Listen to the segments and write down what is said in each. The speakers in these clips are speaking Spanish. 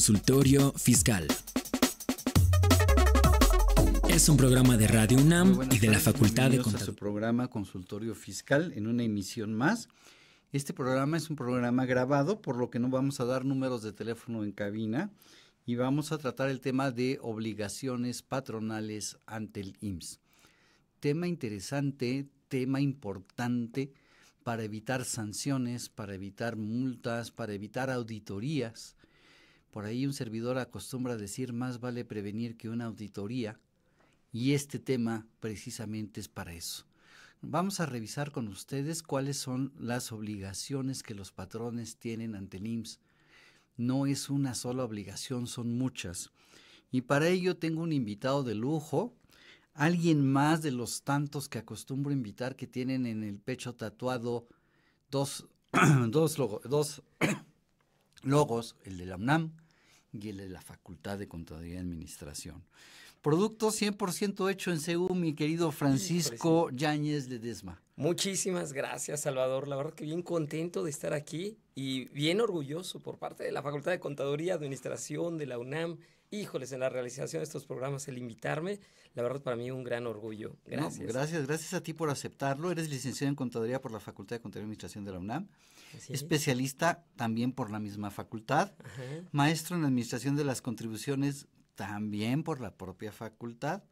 Consultorio Fiscal. Es un programa de Radio UNAM y de la Facultad de Contaduría. su programa Consultorio Fiscal en una emisión más. Este programa es un programa grabado, por lo que no vamos a dar números de teléfono en cabina y vamos a tratar el tema de obligaciones patronales ante el IMSS. Tema interesante, tema importante para evitar sanciones, para evitar multas, para evitar auditorías por ahí un servidor acostumbra decir más vale prevenir que una auditoría y este tema precisamente es para eso. Vamos a revisar con ustedes cuáles son las obligaciones que los patrones tienen ante el No es una sola obligación, son muchas. Y para ello tengo un invitado de lujo, alguien más de los tantos que acostumbro invitar que tienen en el pecho tatuado dos, dos, dos Logos, el de la UNAM y el de la Facultad de Contaduría y Administración. Producto 100% hecho en CEU, mi querido Francisco Yáñez Ledesma. Muchísimas gracias, Salvador. La verdad que bien contento de estar aquí y bien orgulloso por parte de la Facultad de Contaduría, Administración, de la UNAM híjoles, en la realización de estos programas, el invitarme, la verdad para mí un gran orgullo. Gracias. gracias, gracias a ti por aceptarlo. Eres licenciado en Contaduría por la Facultad de Contaduría y Administración de la UNAM, especialista también por la misma facultad, maestro en Administración de las Contribuciones también por la propia facultad,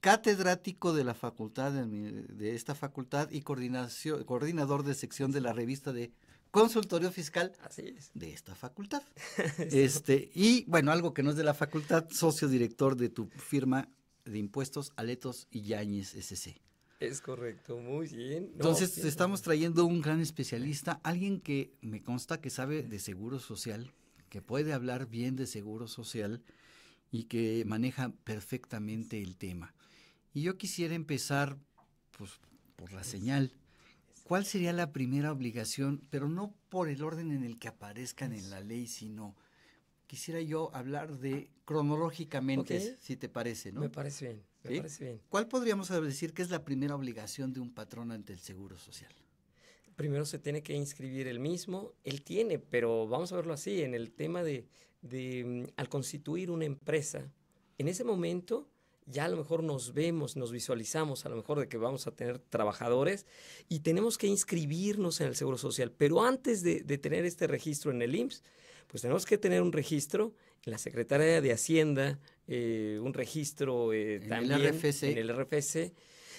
catedrático de la facultad, de, esta facultad y coordinador de sección de la revista de consultorio fiscal Así es. de esta facultad. este, y bueno, algo que no es de la facultad, socio director de tu firma de impuestos Aletos y Yañez SC. Es correcto, muy bien. Entonces, estamos trayendo un gran especialista, alguien que me consta que sabe de seguro social, que puede hablar bien de seguro social y que maneja perfectamente el tema. Y yo quisiera empezar pues, por la señal. ¿cuál sería la primera obligación? Pero no por el orden en el que aparezcan en la ley, sino quisiera yo hablar de cronológicamente, si te parece, ¿no? Me parece bien, me parece bien. ¿Cuál podríamos decir que es la primera obligación de un patrón ante el Seguro Social? Primero se tiene que inscribir el mismo, él tiene, pero vamos a verlo así, en el tema de mm, al constituir una empresa, en ese momento ya a lo mejor nos vemos, nos visualizamos a lo mejor de que vamos a tener trabajadores y tenemos que inscribirnos en el Seguro Social. Pero antes de, tener este registro en el IMSS, pues tenemos que tener un registro en la Secretaría de Hacienda, eh, un registro en eh, también el en el RFC.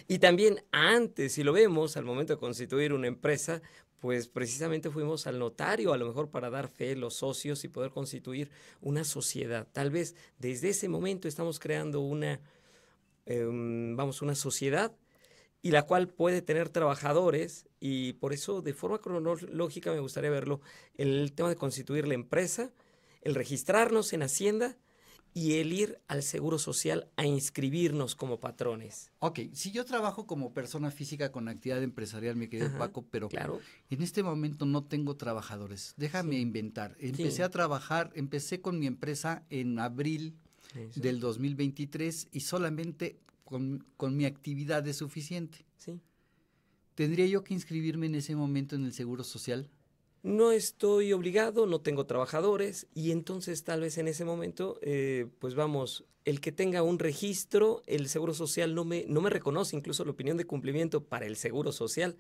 Y también antes, si lo vemos, al momento de constituir una empresa, pues precisamente fuimos al notario, a lo mejor para dar fe los socios y poder constituir una sociedad. Tal vez desde ese momento estamos creando una, Em, vamos, una sociedad y la cual puede tener trabajadores y por eso de forma cronológica me gustaría verlo el tema de constituir la empresa, el registrarnos en Hacienda y el ir al Seguro Social a inscribirnos como patrones. Ok, si yo trabajo como persona física con actividad empresarial, mi querido Paco, pero claro. en este momento no tengo trabajadores. Déjame inventar. Empecé a trabajar, empecé con mi empresa en abril del 2023 y solamente con, mi actividad es suficiente. Sí. ¿Tendría yo que inscribirme en ese momento en el Seguro Social? No estoy obligado, no tengo trabajadores y entonces tal vez en ese momento, eh, pues vamos, el que tenga un registro, el Seguro Social no me, no me reconoce incluso la opinión de cumplimiento para el Seguro Social.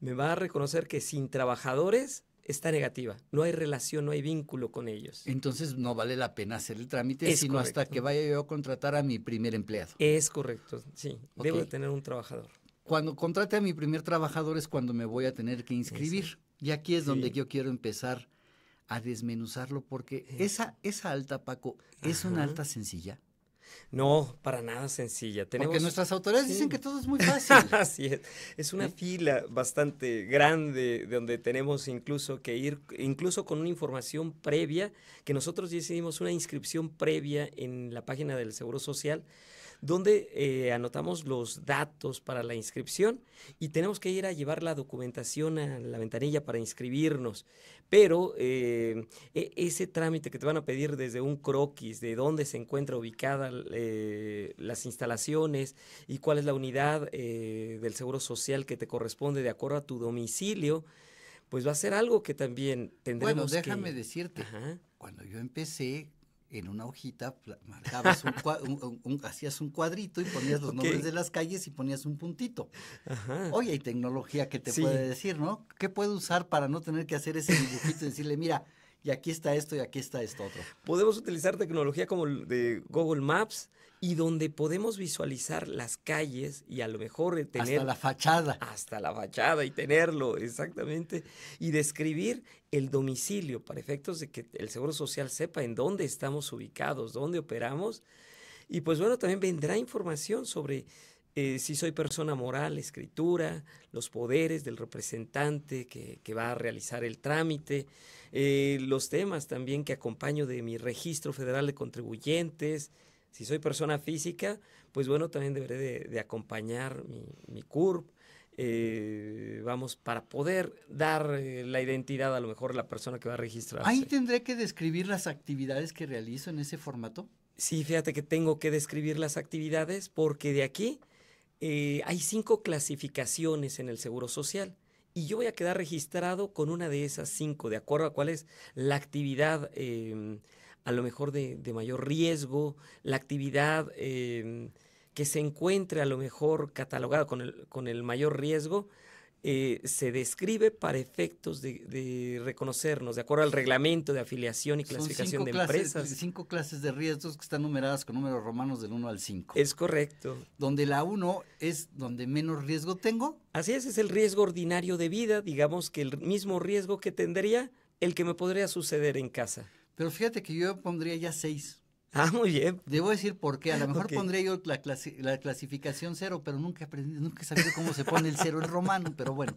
Me va a reconocer que sin trabajadores está negativa. No hay relación, no hay vínculo con ellos. Entonces no vale la pena hacer el trámite, sino hasta que vaya yo a contratar a mi primer empleado. Es correcto, sí. Debo tener un trabajador. Cuando contrate a mi primer trabajador es cuando me voy a tener que inscribir. Y aquí es donde yo quiero empezar a desmenuzarlo, porque esa, esa alta, Paco, es una alta sencilla. No, para nada sencilla. Tenemos... Porque nuestras autoridades dicen que todo es muy fácil. Así es. Es una ¿Eh? fila bastante grande donde tenemos incluso que ir, incluso con una información previa, que nosotros ya hicimos una inscripción previa en la página del Seguro Social donde eh, anotamos los datos para la inscripción y tenemos que ir a llevar la documentación a la ventanilla para inscribirnos. Pero eh, e, ese trámite que te van a pedir desde un croquis de dónde se encuentra ubicada eh, las instalaciones y cuál es la unidad del seguro social que te corresponde de acuerdo a tu domicilio, pues va a ser algo que también tendremos. Bueno, déjame decirte, cuando yo empecé en una hojita marcabas un, hacías un cuadrito y ponías los nombres de las calles y ponías un puntito. Hoy hay tecnología que te puede decir, ¿no? ¿Qué puedo usar para no tener que hacer ese dibujito y decirle, mira, y aquí está esto y aquí está esto otro. Podemos utilizar tecnología como de Google Maps y donde podemos visualizar las calles y a lo mejor tener... Hasta la fachada. Hasta la fachada y tenerlo, exactamente. Y describir el domicilio para efectos de que el Seguro Social sepa en dónde estamos ubicados, dónde operamos. Y pues bueno, también vendrá información sobre eh, si soy persona moral, escritura, los poderes del representante que, va a realizar el trámite, eh, los temas también que acompaño de mi registro federal de contribuyentes, si soy persona física, pues bueno, también deberé de, acompañar mi, CURP, eh, vamos, para poder dar la identidad a lo mejor a la persona que va a registrar. Ahí tendré que describir las actividades que realizo en ese formato. Sí, fíjate que tengo que describir las actividades porque de aquí eh, hay cinco clasificaciones en el Seguro Social y yo voy a quedar registrado con una de esas cinco, de acuerdo a cuál es la actividad em, a lo mejor de, mayor riesgo, la actividad em, que se encuentre a lo mejor catalogada con el, con el mayor riesgo eh, se describe para efectos de, reconocernos, de acuerdo al reglamento de afiliación y clasificación de empresas. empresas. Cinco clases de riesgos que están numeradas con números romanos del 1 al 5. Es correcto. Donde la 1 es donde menos riesgo tengo. Así es, es el riesgo ordinario de vida, digamos que el mismo riesgo que tendría el que me podría suceder en casa. Pero fíjate que yo pondría ya 6. Ah, muy bien. Debo decir por qué. A lo mejor pondré yo la, clasificación cero, pero nunca nunca he sabido cómo se pone el cero en romano, pero bueno.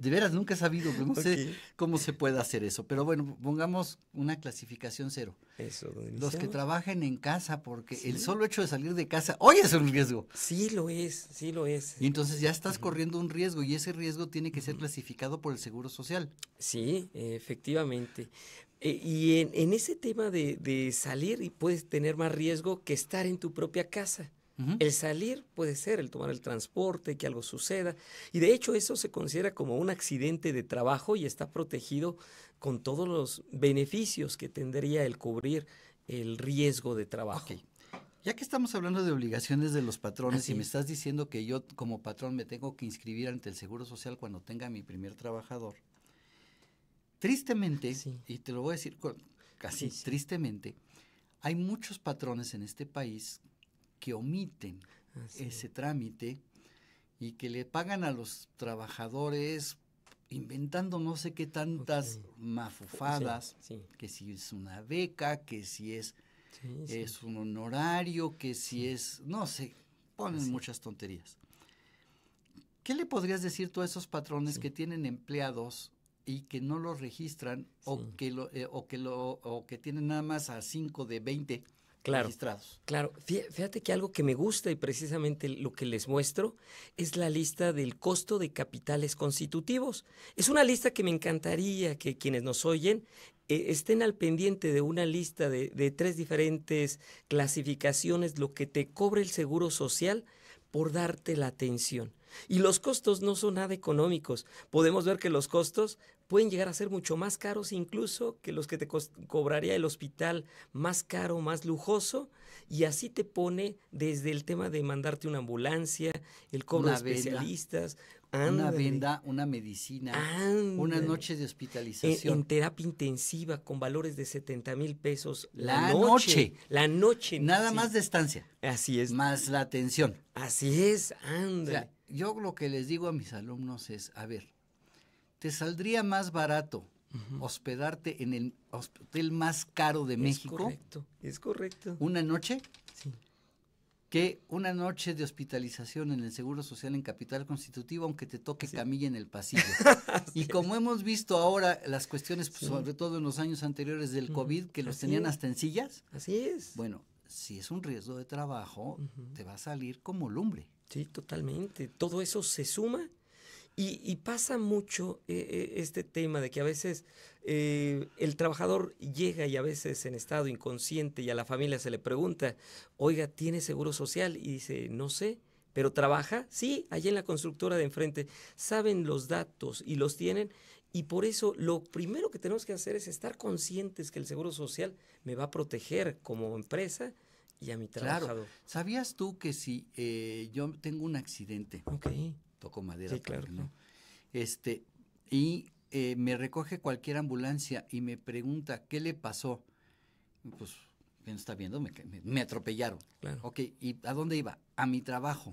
De veras, nunca he sabido, sé cómo se puede hacer eso. Pero bueno, pongamos una clasificación cero. Eso, Los que trabajen en casa, porque el solo hecho de salir de casa, hoy es un riesgo. Sí lo es, sí lo es. Y entonces ya estás corriendo un riesgo y ese riesgo tiene que ser clasificado por el Seguro Social. Sí, efectivamente. Eh, y en, ese tema de, salir y puedes tener más riesgo que estar en tu propia casa. El salir puede ser el tomar el transporte, que algo suceda. Y de hecho eso se considera como un accidente de trabajo y está protegido con todos los beneficios que tendría el cubrir el riesgo de trabajo. Ya que estamos hablando de obligaciones de los patrones y me estás diciendo que yo como patrón me tengo que inscribir ante el Seguro Social cuando tenga mi primer trabajador, Tristemente, y te lo voy a decir casi tristemente, hay muchos patrones en este país que omiten ese trámite y que le pagan a los trabajadores inventando no sé qué tantas mafufadas, que si es una beca, que si es, es un honorario, que si es, no sé, ponen muchas tonterías. ¿Qué le podrías decir tú a esos patrones que tienen empleados y que no los registran eh, o que lo, o que tienen nada más a 5 de 20 registrados. Claro, fíjate que algo que me gusta y precisamente lo que les muestro es la lista del costo de capitales constitutivos. Es una lista que me encantaría que quienes nos oyen eh, estén al pendiente de una lista de, de tres diferentes clasificaciones, lo que te cobra el seguro social por darte la atención. Y los costos no son nada económicos. Podemos ver que los costos pueden llegar a ser mucho más caros incluso que los que te cobraría el hospital más caro, más lujoso, y así te pone desde el tema de mandarte una ambulancia, el cobro de especialistas. una venda, una medicina, una noche de hospitalización. En, terapia intensiva con valores de 70 mil pesos la, noche, La noche. Nada más de estancia. Así es. Más la atención. Así es, anda. yo lo que les digo a mis alumnos es, a ver, te saldría más barato hospedarte en el hotel más caro de es México. Correcto, es correcto. Una noche. Sí. Que una noche de hospitalización en el Seguro Social en Capital Constitutivo aunque te toque camilla en el pasillo. Y como hemos visto ahora las cuestiones, pues, sobre todo en los años anteriores del COVID, que los tenían hasta en sillas. Así es. Bueno, si es un riesgo de trabajo, te va a salir como lumbre. Sí, totalmente. Todo eso se suma y, pasa mucho eh, eh, este tema de que a veces eh, el trabajador llega y a veces en estado inconsciente y a la familia se le pregunta, oiga, ¿tiene seguro social? Y dice, no sé. ¿Pero trabaja? Sí, allá en la constructora de enfrente. Saben los datos y los tienen. Y por eso lo primero que tenemos que hacer es estar conscientes que el Seguro Social me va a proteger como empresa y a mi trabajador. Claro. ¿Sabías tú que si yo tengo un accidente okay tocó madera. claro. Este, y eh, me recoge cualquier ambulancia y me pregunta, ¿qué le pasó? Pues, ¿quién está viendo? Me, atropellaron. Claro. Ok, ¿y a dónde iba? A mi trabajo.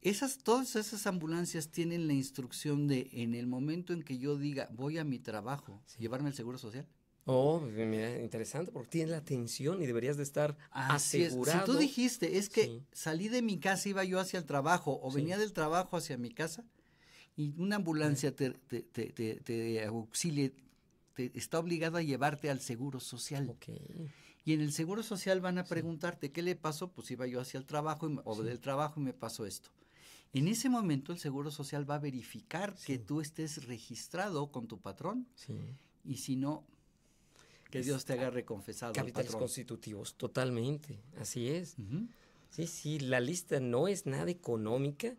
Esas, todas esas ambulancias tienen la instrucción de, en el momento en que yo diga, voy a mi trabajo, llevarme al seguro social. Oh, pues, mira, interesante, porque tienes la atención y deberías de estar asegurado. Si tú dijiste, es que salí de mi casa, iba yo hacia el trabajo, o venía del trabajo hacia mi casa, y una ambulancia mm. te, te, te, está obligada a llevarte al seguro social. Y en el seguro social van a preguntarte, ¿qué le pasó? Pues iba yo hacia el trabajo, o del trabajo, y me pasó esto. En ese momento el Seguro Social va a verificar que tú estés registrado con tu patrón y si no, que Dios te haga reconfesado. Capitales constitutivos, totalmente, así es. Sí, sí, la lista no es nada económica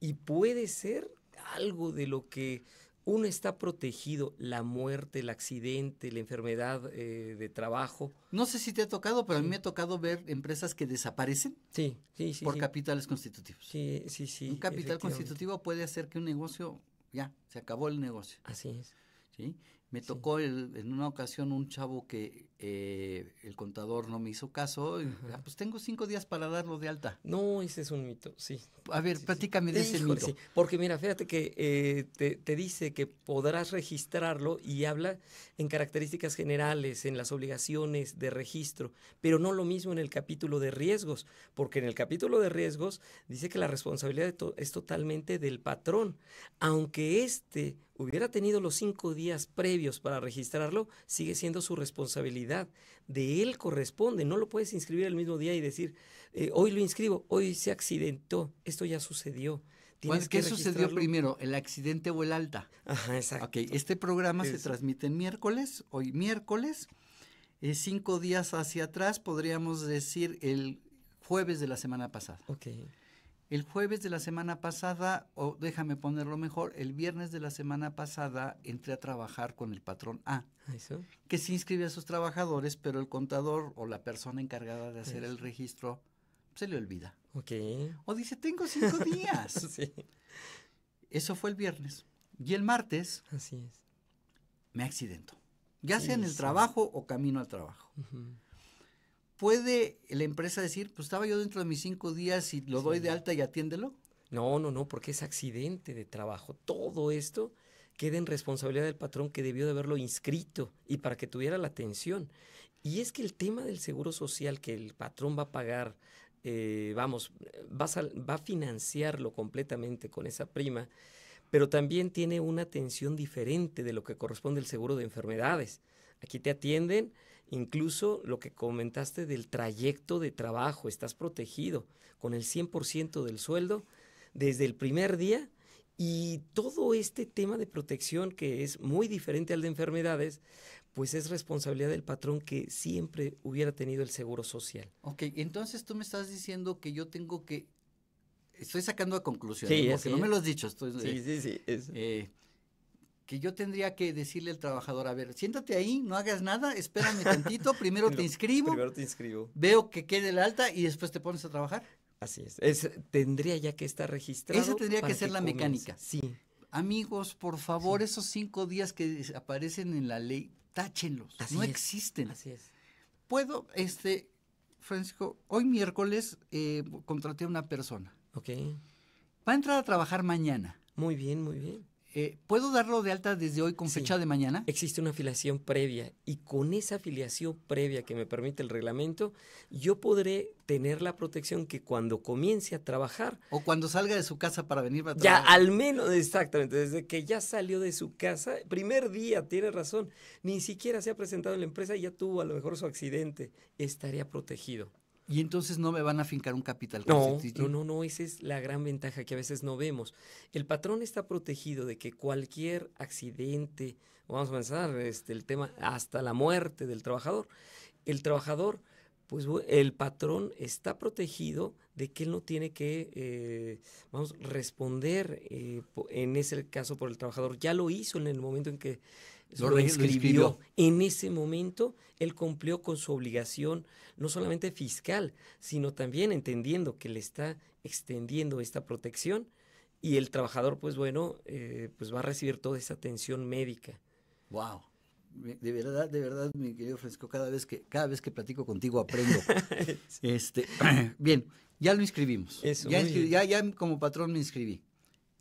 y puede ser algo de lo que uno está protegido, la muerte, el accidente, la enfermedad eh, de trabajo. No sé si te ha tocado, pero a mí me ha tocado ver empresas que desaparecen sí, por capitales constitutivos. Sí, sí, sí. Un capital constitutivo puede hacer que un negocio, ya, se acabó el negocio. Así es. ¿Sí? Me tocó en una ocasión un chavo que eh, el contador no me hizo caso, ah, pues tengo cinco días para darlo de alta. No, ese es un mito, sí. A ver, platícame de ese mito. Porque mira, fíjate que eh, te, dice que podrás registrarlo y habla en características generales, en las obligaciones de registro, pero no lo mismo en el capítulo de riesgos, porque en el capítulo de riesgos dice que la responsabilidad es totalmente del patrón, aunque éste hubiera tenido los cinco días previos para registrarlo, sigue siendo su responsabilidad de él corresponde. No lo puedes inscribir el mismo día y decir, eh, hoy lo inscribo, hoy se accidentó, esto ya sucedió. Tienes ¿Qué sucedió primero, el accidente o el alta? Ajá, exacto. este programa se transmite en miércoles, hoy miércoles, eh, cinco días hacia atrás, podríamos decir el jueves de la semana pasada. Ok. El jueves de la semana pasada, o déjame ponerlo mejor, el viernes de la semana pasada entré a trabajar con el patrón A, ¿Eso? que se inscribe a sus trabajadores, pero el contador o la persona encargada de hacer el registro se le olvida. Ok. O dice, tengo cinco días. sí. Eso fue el viernes. Y el martes. Así es. Me accidento. Ya sea en el trabajo o camino al trabajo. ¿puede la empresa decir, pues estaba yo dentro de mis cinco días y lo doy de alta y atiéndelo? No, no, no, porque es accidente de trabajo. Todo esto queda en responsabilidad del patrón que debió de haberlo inscrito y para que tuviera la atención. Y es que el tema del seguro social que el patrón va a pagar, eh, vamos, va va a financiarlo completamente con esa prima, pero también tiene una atención diferente de lo que corresponde el seguro de enfermedades. Aquí te atienden Incluso lo que comentaste del trayecto de trabajo, estás protegido con el 100% del sueldo desde el primer día y todo este tema de protección que es muy diferente al de enfermedades, pues es responsabilidad del patrón que siempre hubiera tenido el seguro social. Ok, entonces tú me estás diciendo que yo tengo que... Estoy sacando a conclusión, sí, ¿eh? porque no me lo has dicho. Sí, sí, sí. Eh, que yo tendría que decirle al trabajador, a ver, siéntate ahí, no hagas nada, espérame tantito, primero te inscribo. Primero te inscribo. Veo que quede el alta y después te pones a trabajar. Así es. tendría ya que estar registrado. Esa tendría que ser la mecánica. Sí. Amigos, por favor, esos cinco días que aparecen en la ley, táchenlos. no existen. Así es. Puedo, este, Francisco, hoy miércoles eh, contraté a una persona. Ok. Va a entrar a trabajar mañana. Muy bien, muy bien. Eh, ¿puedo darlo de alta desde hoy con fecha de mañana? Existe una afiliación previa y con esa afiliación previa que me permite el reglamento, yo podré tener la protección que cuando comience a trabajar. O cuando salga de su casa para venir a trabajar. Ya, al menos, exactamente, desde que ya salió de su casa, primer día, tiene razón, ni siquiera se ha presentado en la empresa y ya tuvo a lo mejor su accidente, estaría protegido. Y entonces no me van a fincar un capital. No, no, no, no, esa es la gran ventaja que a veces no vemos. El patrón está protegido de que cualquier accidente, vamos a pensar este, el tema hasta la muerte del trabajador, el trabajador, pues el patrón está protegido de que él no tiene que, eh, vamos, responder eh, en ese caso por el trabajador. Ya lo hizo en el momento en que lo, inscribió. En ese momento, él cumplió con su obligación, no solamente fiscal, sino también entendiendo que le está extendiendo esta protección y el trabajador, pues bueno, eh, pues va a recibir toda esa atención médica. ¡Wow! De verdad, de verdad, mi querido Francisco, cada vez que, cada vez que platico contigo aprendo. este, bien, ya lo inscribimos. ya como patrón me inscribí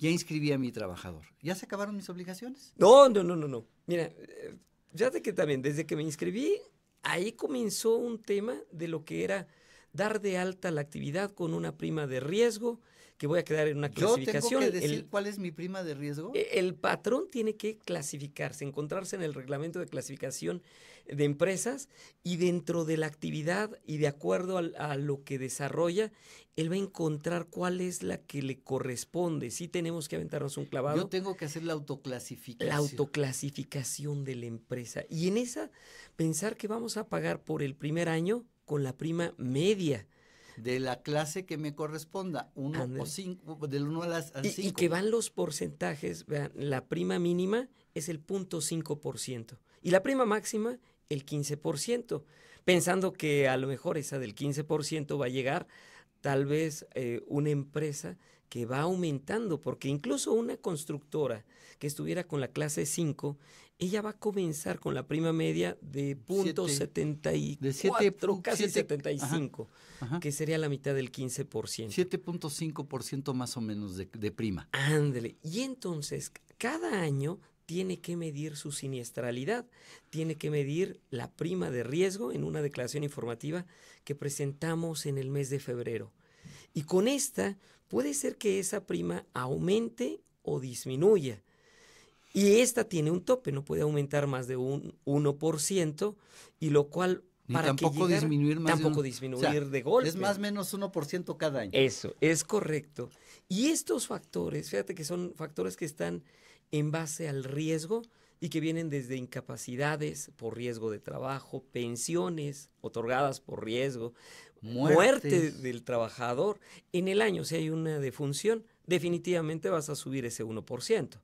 ya inscribí a mi trabajador. ¿Ya se acabaron mis obligaciones? No, no, no, no, no. Mira, de eh, que también desde que me inscribí, ahí comenzó un tema de lo que era dar de alta la actividad con una prima de riesgo, que voy a quedar en una clasificación. cuál es mi prima de riesgo? E, el patrón tiene que clasificarse, encontrarse en el reglamento de clasificación de empresas y dentro de la actividad y de acuerdo a lo que desarrolla, él va a encontrar cuál es la que le corresponde. Si tenemos que aventarnos un clavado. Yo tengo que hacer la autoclasificación. La autoclasificación de la empresa. Y en esa, pensar que vamos a pagar por el primer año con la prima media de la clase que me corresponda, uno o cinco, del 1 al 5. Y, y, que van los porcentajes, vean, la prima mínima es el 0.5% y la prima máxima el 15%, pensando que a lo mejor esa del 15% va a llegar tal vez eh, una empresa que va aumentando, porque incluso una constructora que estuviera con la clase 5 ella va a comenzar con la prima media de punto casi 75, que sería la mitad del 15%. 7.5% más o menos de, prima. Ándele. Y entonces, cada año tiene que medir su siniestralidad, tiene que medir la prima de riesgo en una declaración informativa que presentamos en el mes de febrero. Y con esta puede ser que esa prima aumente o disminuya y esta tiene un tope, no puede aumentar más de un 1%, y lo cual para tampoco disminuir Tampoco disminuir de golpe. Es más o menos 1% cada año. Eso, es correcto. Y estos factores, fíjate que son factores que están en base al riesgo y que vienen desde incapacidades por riesgo de trabajo, pensiones otorgadas por riesgo, muerte del trabajador. En el año, si hay una defunción, definitivamente vas a subir ese 1%.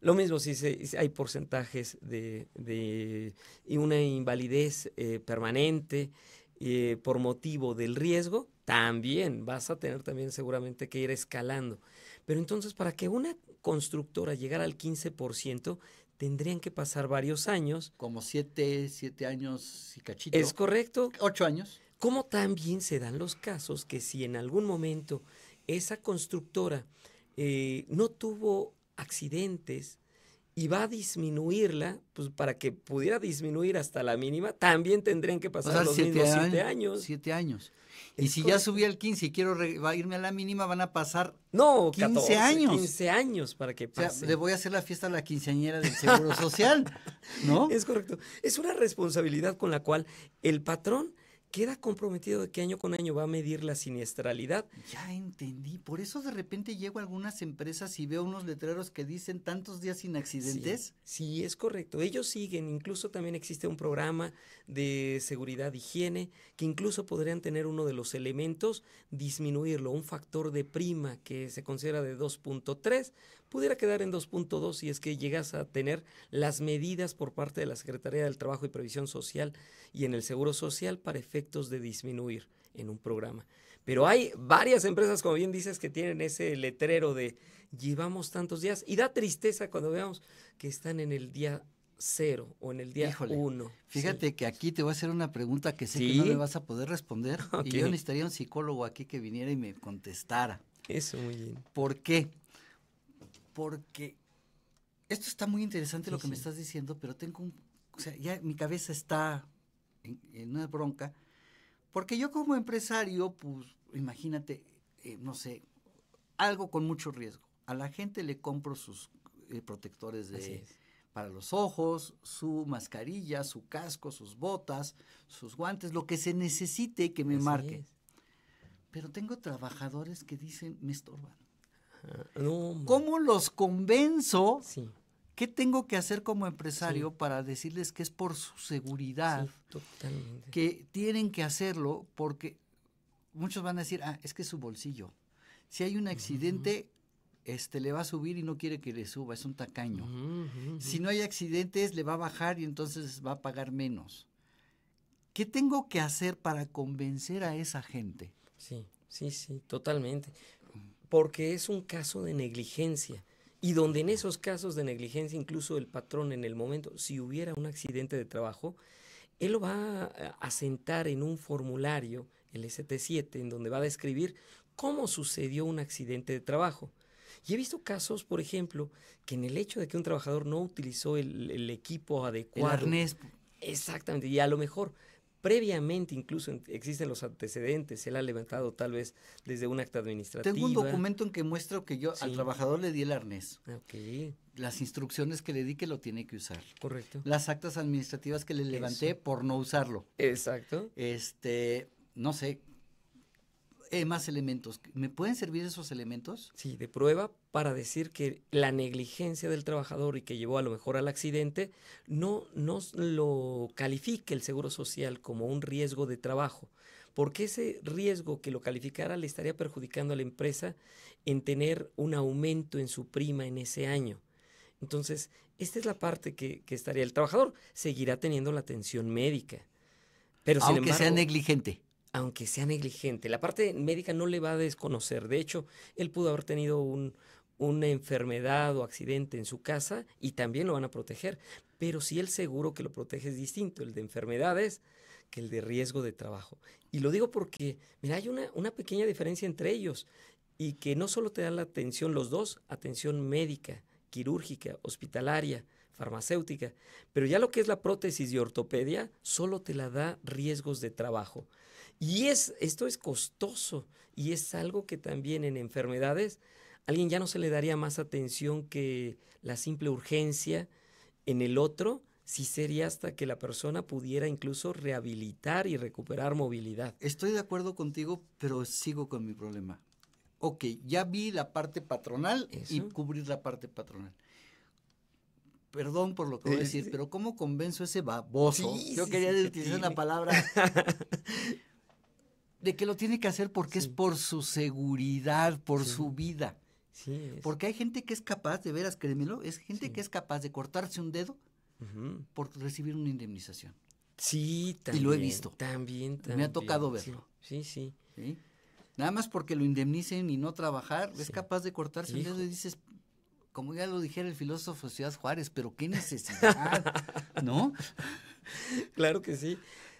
Lo mismo si, hay porcentajes de, y una invalidez eh, permanente eh, por motivo del riesgo, también vas a tener también seguramente que ir escalando. Pero entonces para que una constructora llegara al 15%, tendrían que pasar varios años. Como siete, siete años y cachito. Es correcto. Ocho años. cómo también se dan los casos que si en algún momento esa constructora eh, no tuvo accidentes y va a disminuirla, pues para que pudiera disminuir hasta la mínima, también tendrían que pasar los mismos años, siete años. Siete años. Y si ya subí al 15 y quiero irme a la mínima, van a pasar no, 15 años. 15 años para que pase. O sea, le voy a hacer la fiesta a la quinceañera del Seguro Social, ¿no? Es correcto. Es una responsabilidad con la cual el patrón queda comprometido de que año con año va a medir la siniestralidad. Ya entendí, por eso de repente llego a algunas empresas y veo unos letreros que dicen tantos días sin accidentes. Sí, es correcto, ellos siguen, incluso también existe un programa de seguridad, higiene, que incluso podrían tener uno de los elementos, disminuirlo, un factor de prima que se considera de 2.3 pudiera quedar en 2.2 si es que llegas a tener las medidas por parte de la Secretaría del Trabajo y Previsión Social y en el Seguro Social para efectos de disminuir en un programa. Pero hay varias empresas, como bien dices, que tienen ese letrero de llevamos tantos días y da tristeza cuando veamos que están en el día cero o en el día uno. Fíjate que aquí te voy a hacer una pregunta que sé que no me vas a poder responder y yo necesitaría un psicólogo aquí que viniera y me contestara. Eso, muy bien. ¿Por qué? porque esto está muy interesante lo que me estás diciendo, pero tengo un, o sea, ya mi cabeza está en, una bronca, porque yo como empresario, pues imagínate, eh, no sé, algo con mucho riesgo. A la gente le compro sus eh, protectores de, para los ojos, su mascarilla, su casco, sus botas, sus guantes, lo que se necesite que me marque. Pero tengo trabajadores que dicen, me estorban. Ah, ¿Cómo los convenzo? Sí. ¿Qué tengo que hacer como empresario para decirles que es por su seguridad? totalmente. Que tienen que hacerlo porque muchos van a decir, ah, es que es su bolsillo. Si hay un accidente, Este, le va a subir y no quiere que le suba, es un tacaño. Si no hay accidentes, le va a bajar y entonces va a pagar menos. ¿Qué tengo que hacer para convencer a esa gente? Sí, sí, sí, totalmente porque es un caso de negligencia. Y donde en esos casos de negligencia, incluso el patrón en el momento, si hubiera un accidente de trabajo, él lo va a sentar en un formulario, el ST7, en donde va a describir cómo sucedió un accidente de trabajo. Y he visto casos, por ejemplo, que en el hecho de que un trabajador no utilizó el, equipo adecuado. arnés. Exactamente, y a lo mejor previamente incluso existen los antecedentes, él ha levantado tal vez desde un acta administrativa. Tengo un documento en que muestro que yo al trabajador le di el arnés. Ah, okay. Las instrucciones que le di que lo tiene que usar. Correcto. Las actas administrativas que le levanté por no usarlo. Exacto. Este, no sé, eh, más elementos. ¿Me pueden servir esos elementos? Sí, de prueba para decir que la negligencia del trabajador y que llevó a lo mejor al accidente no, no lo califique el Seguro Social como un riesgo de trabajo, porque ese riesgo que lo calificara le estaría perjudicando a la empresa en tener un aumento en su prima en ese año. Entonces, esta es la parte que, estaría. El trabajador seguirá teniendo la atención médica. Pero Aunque sea negligente aunque sea negligente. La parte médica no le va a desconocer. De hecho, él pudo haber tenido una enfermedad o accidente en su casa y también lo van a proteger. Pero si él el seguro que lo protege es distinto, el de enfermedades que el de riesgo de trabajo. Y lo digo porque, mira, hay una, una pequeña diferencia entre ellos y que no solo te dan la atención los dos, atención médica, quirúrgica, hospitalaria, farmacéutica, pero ya lo que es la prótesis y ortopedia solo te la da riesgos de trabajo. Y es, esto es costoso y es algo que también en enfermedades a alguien ya no se le daría más atención que la simple urgencia en el otro, si sería hasta que la persona pudiera incluso rehabilitar y recuperar movilidad. Estoy de acuerdo contigo, pero sigo con mi problema. Ok, ya vi la parte patronal y cubrir la parte patronal perdón por lo que voy a eh, decir, pero ¿cómo convenzo a ese baboso? Yo quería decir utilizar la palabra de que lo tiene que hacer porque es por su seguridad, por su vida. porque hay gente que es capaz, de veras, créemelo, es gente que es capaz de cortarse un dedo por recibir una indemnización. Sí, también. Y lo he visto. También, Me ha tocado verlo. Sí, sí. ¿Sí? Nada más porque lo indemnicen y no trabajar, es capaz de cortarse un dedo y dices, como ya lo dijera el filósofo Ciudad Juárez, pero qué necesidad, ¿no? Claro que sí.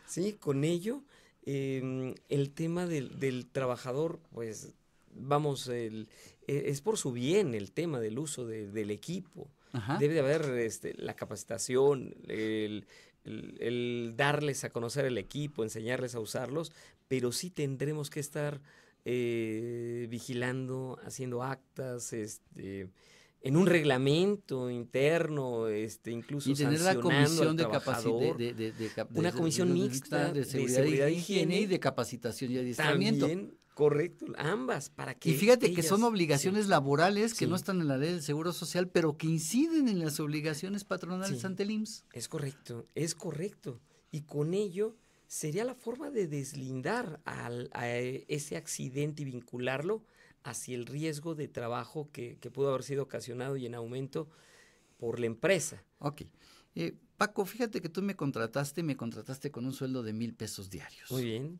Sí, con ello Em, el tema del, del, trabajador, pues vamos, e, es por su bien el tema del uso del equipo. Debe haber este, la capacitación, el, darles a conocer el equipo, enseñarles a usarlos, pero sí tendremos que estar eh, vigilando, haciendo actas, este, en un reglamento interno, este, incluso y tener la comisión de, de, una comisión mixta de seguridad, e y higiene y de capacitación y adiestramiento. También, correcto, ambas para que y fíjate que son obligaciones laborales que no están en la ley del Seguro Social, pero que inciden en las obligaciones patronales ante el IMSS. Es correcto, es correcto, y con ello sería la forma de deslindar a ese accidente y vincularlo hacia el riesgo de trabajo que, pudo haber sido ocasionado y en aumento por la empresa. Ok. Eh, Paco, fíjate que tú me contrataste me contrataste con un sueldo de mil pesos diarios. Muy bien.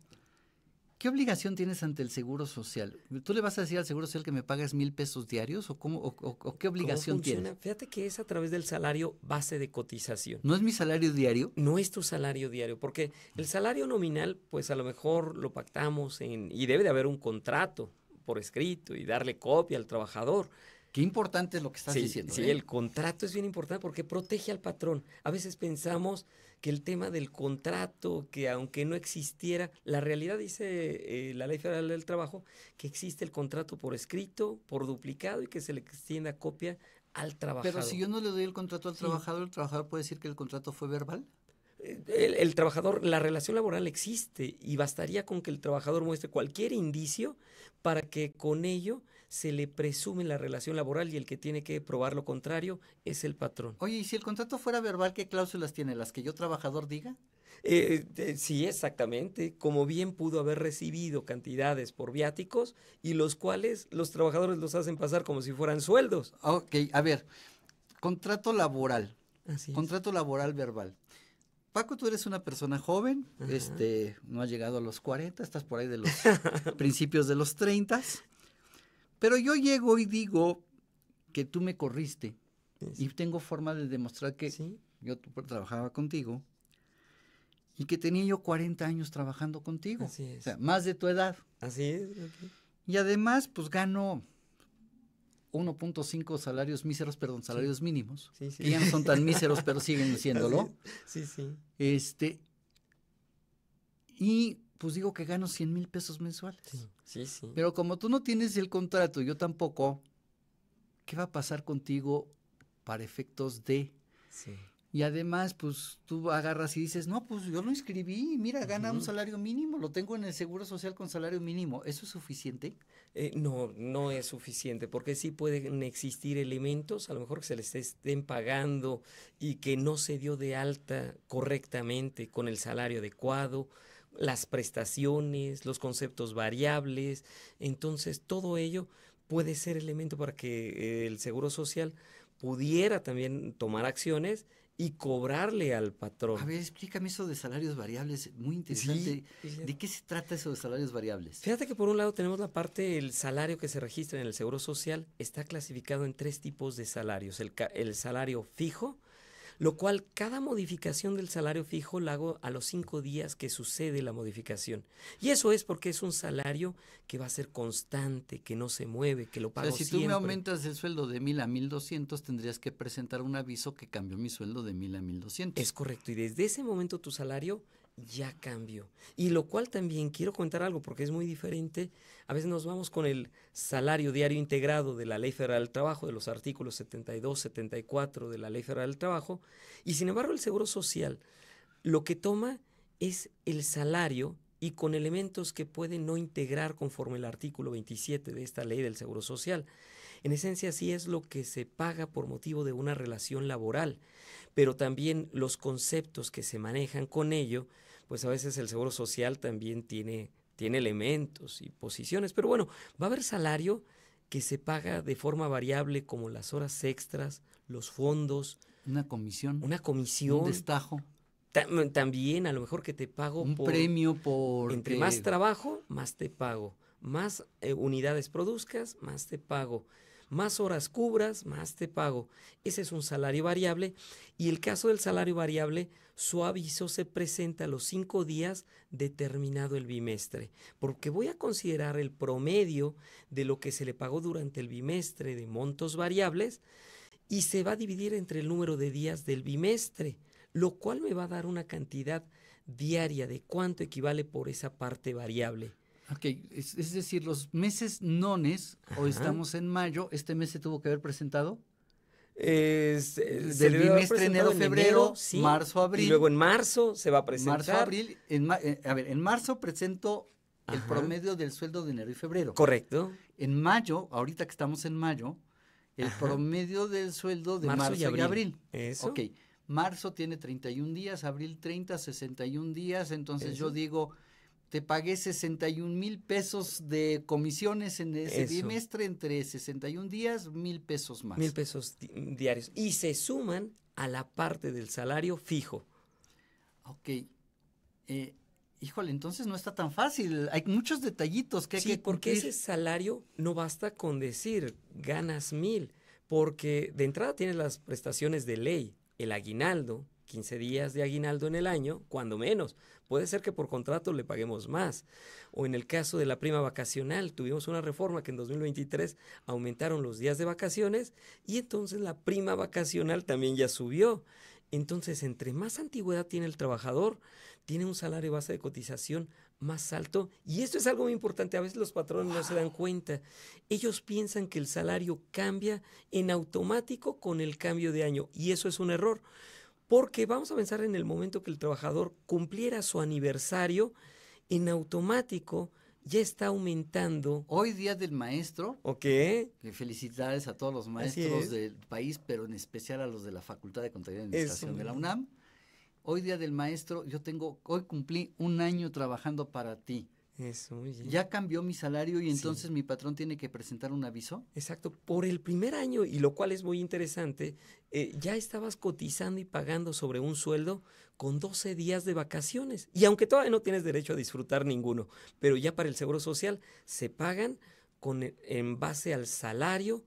¿Qué obligación tienes ante el Seguro Social? ¿Tú le vas a decir al Seguro Social que me pagas mil pesos diarios o, cómo, o, qué obligación tienes? Fíjate que es a través del salario base de cotización. ¿No es mi salario diario? No es tu salario diario, porque el salario nominal, pues a lo mejor lo pactamos en, y debe de haber un contrato por escrito y darle copia al trabajador. Qué importante es lo que está diciendo. Sí, ¿eh? el contrato es bien importante porque protege al patrón. A veces pensamos que el tema del contrato, que aunque no existiera, la realidad dice eh, la Ley Federal del Trabajo que existe el contrato por escrito, por duplicado y que se le extienda copia al trabajador. Pero si yo no le doy el contrato al trabajador, ¿el trabajador puede decir que el contrato fue verbal? el, trabajador, la relación laboral existe y bastaría con que el trabajador muestre cualquier indicio para que con ello se le presume la relación laboral y el que tiene que probar lo contrario es el patrón. Oye, ¿y si el contrato fuera verbal, qué cláusulas tiene? ¿Las que yo trabajador diga? Eh, eh, sí, exactamente. Como bien pudo haber recibido cantidades por viáticos y los cuales los trabajadores los hacen pasar como si fueran sueldos. Ok, a ver, contrato laboral. contrato laboral verbal. Paco, tú eres una persona joven, este, no ha llegado a los 40, estás por ahí de los principios de los 30, pero yo llego y digo que tú me corriste y tengo forma de demostrar que yo trabajaba contigo y que tenía yo 40 años trabajando contigo, Así es. o sea, más de tu edad. Así es. Y además, pues gano 1.5 salarios míseros, perdón, salarios mínimos, sí, ya no son tan míseros, pero siguen siéndolo. Sí, sí. Este, y pues digo que gano 100 mil pesos mensuales. Sí, sí. Pero como tú no tienes el contrato, yo tampoco, ¿qué va a pasar contigo para efectos de... Sí. Y además, pues tú agarras y dices, no, pues yo no inscribí, mira, gana un salario mínimo, lo tengo en el Seguro Social con salario mínimo, ¿eso es suficiente? Eh, no, no es suficiente, porque sí pueden existir elementos, a lo mejor que se les estén pagando y que no se dio de alta correctamente, con el salario adecuado, las prestaciones, los conceptos variables, entonces todo ello puede ser elemento para que eh, el Seguro Social pudiera también tomar acciones y cobrarle al patrón. A ver, explícame eso de salarios variables, muy interesante. ¿De qué se trata eso de salarios variables? Fíjate que por un lado tenemos la parte, el salario que se registra en el Seguro Social está clasificado en tres tipos de salarios, el, el salario fijo, lo cual cada modificación del salario fijo la hago a los cinco días que sucede la modificación. Y eso es porque es un salario que va a ser constante, que no se mueve, que lo pago o si tú me aumentas el sueldo de mil a mil doscientos, tendrías que presentar un aviso que cambió mi sueldo de mil a mil doscientos. Es correcto, y desde ese momento tu salario ya cambió. Y lo cual también quiero contar algo porque es muy diferente. A veces nos vamos con el salario diario integrado de la Ley Federal del Trabajo, de los artículos 72, 74 de la Ley Federal del Trabajo, y sin embargo el Seguro Social lo que toma es el salario y con elementos que puede no integrar conforme el artículo 27 de esta ley del Seguro Social. En esencia sí es lo que se paga por motivo de una relación laboral, pero también los conceptos que se manejan con ello pues a veces el Seguro Social también tiene, tiene elementos y posiciones. Pero bueno, va a haber salario que se paga de forma variable como las horas extras, los fondos. Una comisión. Una comisión. Un destajo. también a lo mejor que te pago un premio por entre más trabajo más te pago más eh, unidades produzcas más te pago más horas cubras, más te pago. Ese es un salario variable y el caso del salario variable, su aviso se presenta a los cinco días determinado el bimestre, porque voy a considerar el promedio de lo que se le pagó durante el bimestre de montos variables y se va a dividir entre el número de días del bimestre, lo cual me va a dar una cantidad diaria de cuánto equivale por esa parte variable. Ok, es, decir, los meses nones, o estamos en mayo, este mes se tuvo que haber presentado. Es, eh, del enero, febrero, marzo, abril. Y luego en marzo se va a presentar. Marzo, abril. Eh, a ver, en marzo presento el promedio del sueldo de enero y febrero. Correcto. En mayo, ahorita que estamos en mayo, el promedio del sueldo de marzo, y, abril. y, Eso. Ok. Marzo tiene 31 días, abril 30, 61 días. Entonces yo digo, te pagué 61 mil pesos de comisiones en ese bimestre trimestre, entre 61 días, mil pesos más. Mil pesos diarios. Y se suman a la parte del salario fijo. Ok. Eh, híjole, entonces no está tan fácil. Hay muchos detallitos que hay que. Sí, porque ese salario no basta con decir ganas mil, porque de entrada tienes las prestaciones de ley, el aguinaldo, 15 días de aguinaldo en el año, cuando menos. Puede ser que por contrato le paguemos más. O en el caso de la prima vacacional, tuvimos una reforma que en 2023 aumentaron los días de vacaciones y entonces la prima vacacional también ya subió. Entonces, entre más antigüedad tiene el trabajador, tiene un salario base de cotización más alto. Y esto es algo muy importante. A veces los patrones no se dan cuenta. Ellos piensan que el salario cambia en automático con el cambio de año. Y eso es un error porque vamos a pensar en el momento que el trabajador cumpliera su aniversario, en automático ya está aumentando. Hoy día del maestro. Ok. Felicidades a todos los maestros del país, pero en especial a los de la Facultad de Contabilidad y Administración de la UNAM. Hoy día del maestro, yo tengo, hoy cumplí un año trabajando para ti. Ya cambió mi salario y entonces mi patrón tiene que presentar un aviso. Exacto, por el primer año, y lo cual es muy interesante, eh, ya estabas cotizando y pagando sobre un sueldo con 12 días de vacaciones. Y aunque todavía no tienes derecho a disfrutar ninguno, pero ya para el Seguro Social se pagan con, en base al salario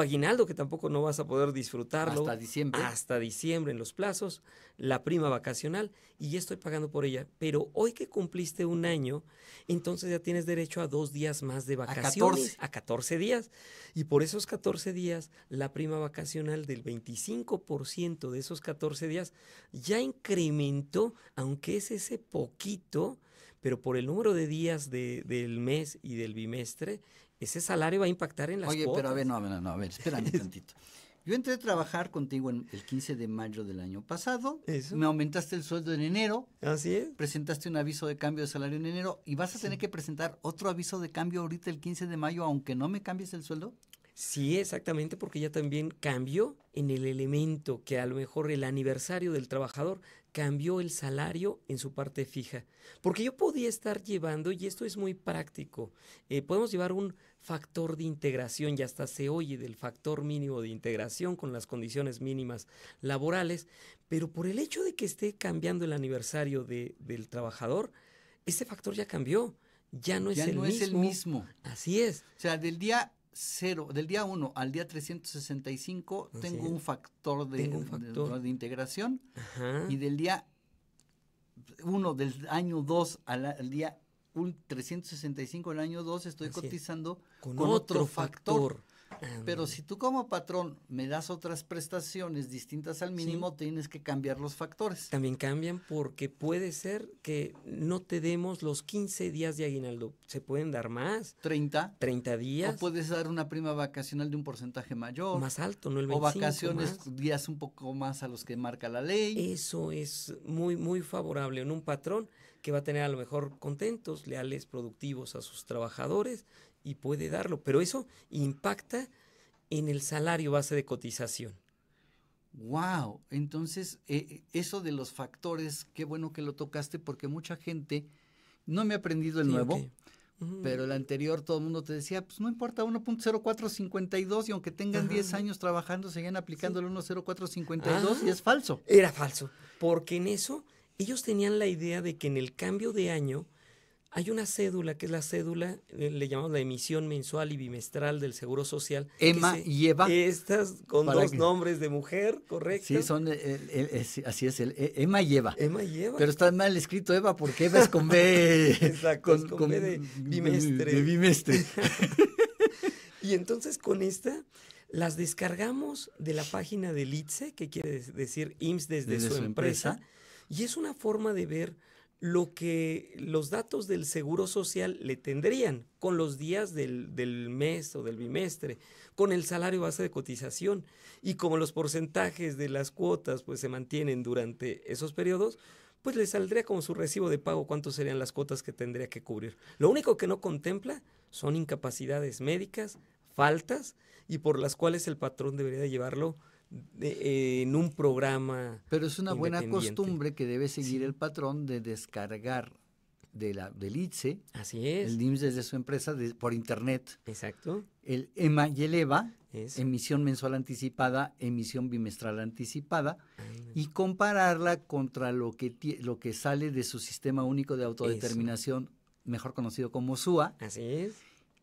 aguinaldo que tampoco no vas a poder disfrutarlo. Hasta diciembre. Hasta diciembre en los plazos, la prima vacacional y ya estoy pagando por ella. Pero hoy que cumpliste un año, entonces ya tienes derecho a dos días más de vacaciones. A 14. días. Y por esos 14 días, la prima vacacional del 25% de esos 14 días ya incrementó, aunque es ese poquito, pero por el número de días del mes y del bimestre, ese salario va a impactar en las Oye, pero a ver, no, ver, no, a ver, espérame tantito. Yo entré a trabajar contigo el 15 de mayo del año pasado. Me aumentaste el sueldo en enero. Así es. Presentaste un aviso de cambio de salario en enero y vas a tener que presentar otro aviso de cambio ahorita el 15 de mayo, aunque no me cambies el sueldo. Sí, exactamente, porque ya también cambió en el elemento que a lo mejor el aniversario del trabajador cambió el salario en su parte fija. Porque yo podía estar llevando, y esto es muy práctico, eh, podemos llevar un factor de integración, ya hasta se oye del factor mínimo de integración con las condiciones mínimas laborales, pero por el hecho de que esté cambiando el aniversario del trabajador, ese factor ya cambió. Ya no es, no es el mismo. Así es. O sea, del día cero, del día 1 al día 365 tengo un factor de, factor. de, integración y del día 1 del año 2 al, día un 365 del año 2 estoy cotizando con, otro, factor. factor. Pero si tú como patrón me das otras prestaciones distintas al mínimo, tienes que cambiar los factores. También cambian porque puede ser que no te demos los 15 días de aguinaldo. Se pueden dar más. 30. 30 días. O puedes dar una prima vacacional de un porcentaje mayor. Más alto, no el 25. O vacaciones, días un poco más a los que marca la ley. Eso es muy, muy favorable en un patrón que va a tener a lo mejor contentos, leales, productivos a sus trabajadores y puede darlo, pero eso impacta en el salario base de cotización. Wow, entonces eh, eso de los factores, qué bueno que lo tocaste porque mucha gente no me ha aprendido el nuevo. Pero el anterior todo el mundo te decía, pues no importa, 1.0452 y aunque tengan 10 años trabajando, seguían aplicando el 1.0452 y es ah. falso. Era falso, porque en eso ellos tenían la idea de que en el cambio de año hay una cédula que es la cédula, eh, le llamamos la emisión mensual y bimestral del Seguro Social. Emma lleva y Eva. Estas con dos nombres de mujer, correcto. Sí, son, eh, eh, así es, el, Emma y Eva. Emma y Pero está mal escrito Eva porque Eva es con B. con, B de bimestre. De bimestre. y entonces con esta las descargamos de la página de ITSE, que quiere decir IMSS desde, su, empresa, y es una forma de ver lo que los datos del Seguro Social le tendrían con los días del, mes o del bimestre, con el salario base de cotización y como los porcentajes de las cuotas pues se mantienen durante esos periodos, pues le saldría como su recibo de pago cuántos serían las cuotas que tendría que cubrir. Lo único que no contempla son incapacidades médicas, faltas y por las cuales el patrón debería llevarlo eh, en un programa. Pero es una buena costumbre que debe seguir el patrón de descargar de la, del ITSE. Así es. El IMSS desde su empresa por internet. Exacto. El EMA y el EVA, emisión mensual anticipada, emisión bimestral anticipada, y compararla contra lo que, lo que sale de su sistema único de autodeterminación, mejor conocido como SUA. Así es.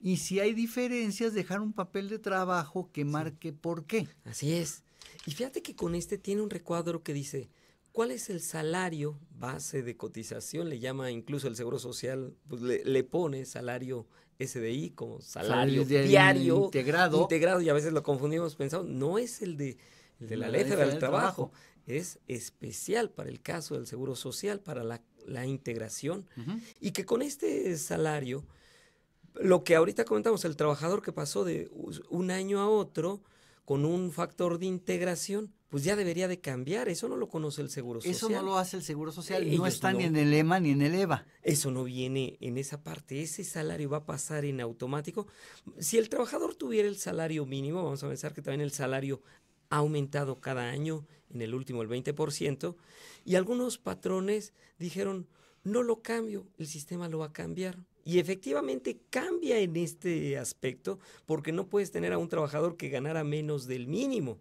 Y si hay diferencias, dejar un papel de trabajo que marque por qué. Así es. Y fíjate que con este tiene un recuadro que dice, ¿cuál es el salario base de cotización? Le llama incluso el Seguro Social, pues, le, pone salario SDI como salario, diario integrado. integrado. Y a veces lo confundimos pensando, no es el de, la, ley del trabajo. es especial para el caso del Seguro Social, para la, integración. Y que con este salario, lo que ahorita comentamos, el trabajador que pasó de un año a otro, con un factor de integración, pues ya debería de cambiar. Eso no lo conoce el Seguro Social. Eso no lo hace el Seguro Social. Eh, no está ni en el EMA ni en el EVA. Eso no viene en esa parte. Ese salario va a pasar en automático. Si el trabajador tuviera el salario mínimo, vamos a pensar que también el salario ha aumentado cada año, en el último el 20%, y algunos patrones dijeron, no lo cambio, el sistema lo va a cambiar. Y efectivamente cambia en este aspecto porque no puedes tener a un trabajador que ganara menos del mínimo.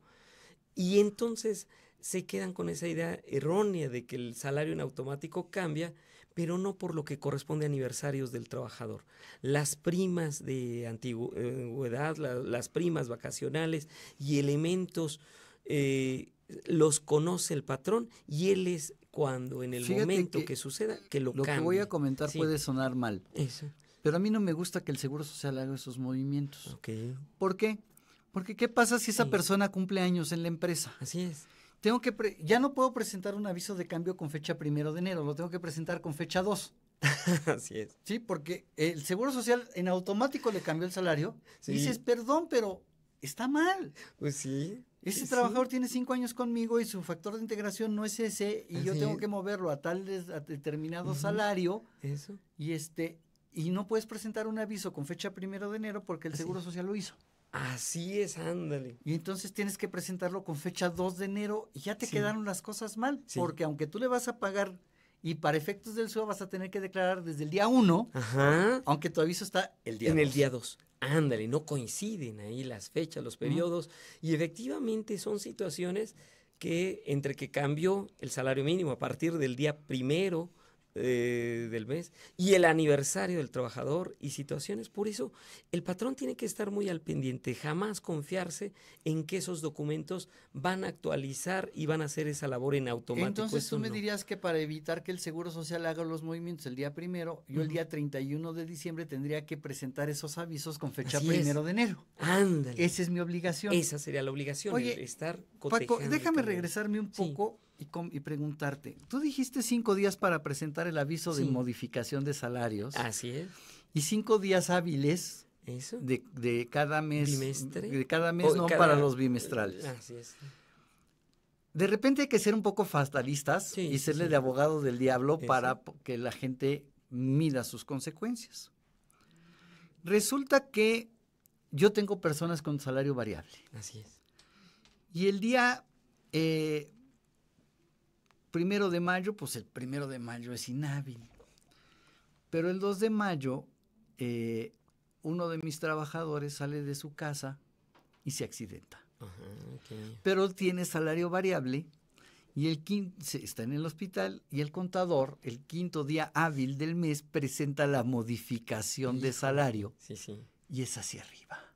Y entonces se quedan con esa idea errónea de que el salario en automático cambia, pero no por lo que corresponde a aniversarios del trabajador. Las primas de antigüedad, las primas vacacionales y elementos eh, los conoce el patrón y él es cuando en el momento que, suceda que lo Lo que voy a comentar puede sonar mal. Eso. Pero a mí no me gusta que el Seguro Social haga esos movimientos. Okay. ¿Por qué? Porque ¿qué pasa si esa persona cumple años en la empresa? Así es. Tengo que ya no puedo presentar un aviso de cambio con fecha primero de enero, lo tengo que presentar con fecha 2. Así es. Sí, porque el Seguro Social en automático le cambió el salario. dices, perdón, pero está mal. Pues sí. Ese trabajador tiene cinco años conmigo y su factor de integración no es ese y yo tengo que moverlo a tal determinado salario. Eso. Y este y no puedes presentar un aviso con fecha primero de enero porque el Seguro Social lo hizo. Así es, ándale. Y entonces tienes que presentarlo con fecha 2 de enero y ya te quedaron las cosas mal, porque aunque tú le vas a pagar y para efectos del SUA vas a tener que declarar desde el día 1, aunque tu aviso está el día En el día 2. Ándale, no coinciden ahí las fechas, los periodos. Y efectivamente son situaciones que entre que cambió el salario mínimo a partir del día primero eh, del mes y el aniversario del trabajador y situaciones. Por eso el patrón tiene que estar muy al pendiente, jamás confiarse en que esos documentos van a actualizar y van a hacer esa labor en automático. Entonces tú me dirías que para evitar que el Seguro Social haga los movimientos el día primero, yo el día 31 de diciembre tendría que presentar esos avisos con fecha primero de enero. Ándale. Esa es mi obligación. Esa sería la obligación, Oye, Paco, déjame regresarme un poco y, preguntarte, tú dijiste cinco días para presentar el aviso de modificación de salarios. Así es. Y cinco días hábiles De, cada mes. ¿Bimestre? De cada mes, no, para los bimestrales. Así es. De repente hay que ser un poco fatalistas y serle de abogado del diablo para que la gente mida sus consecuencias. Resulta que yo tengo personas con salario variable. Así es. Y el día eh, primero de mayo, pues el primero de mayo es inhábil. Pero el 2 de mayo, eh, uno de mis trabajadores sale de su casa y se accidenta. Pero tiene salario variable y el quince, está en el hospital y el contador el quinto día hábil del mes presenta la modificación de salario y es hacia arriba.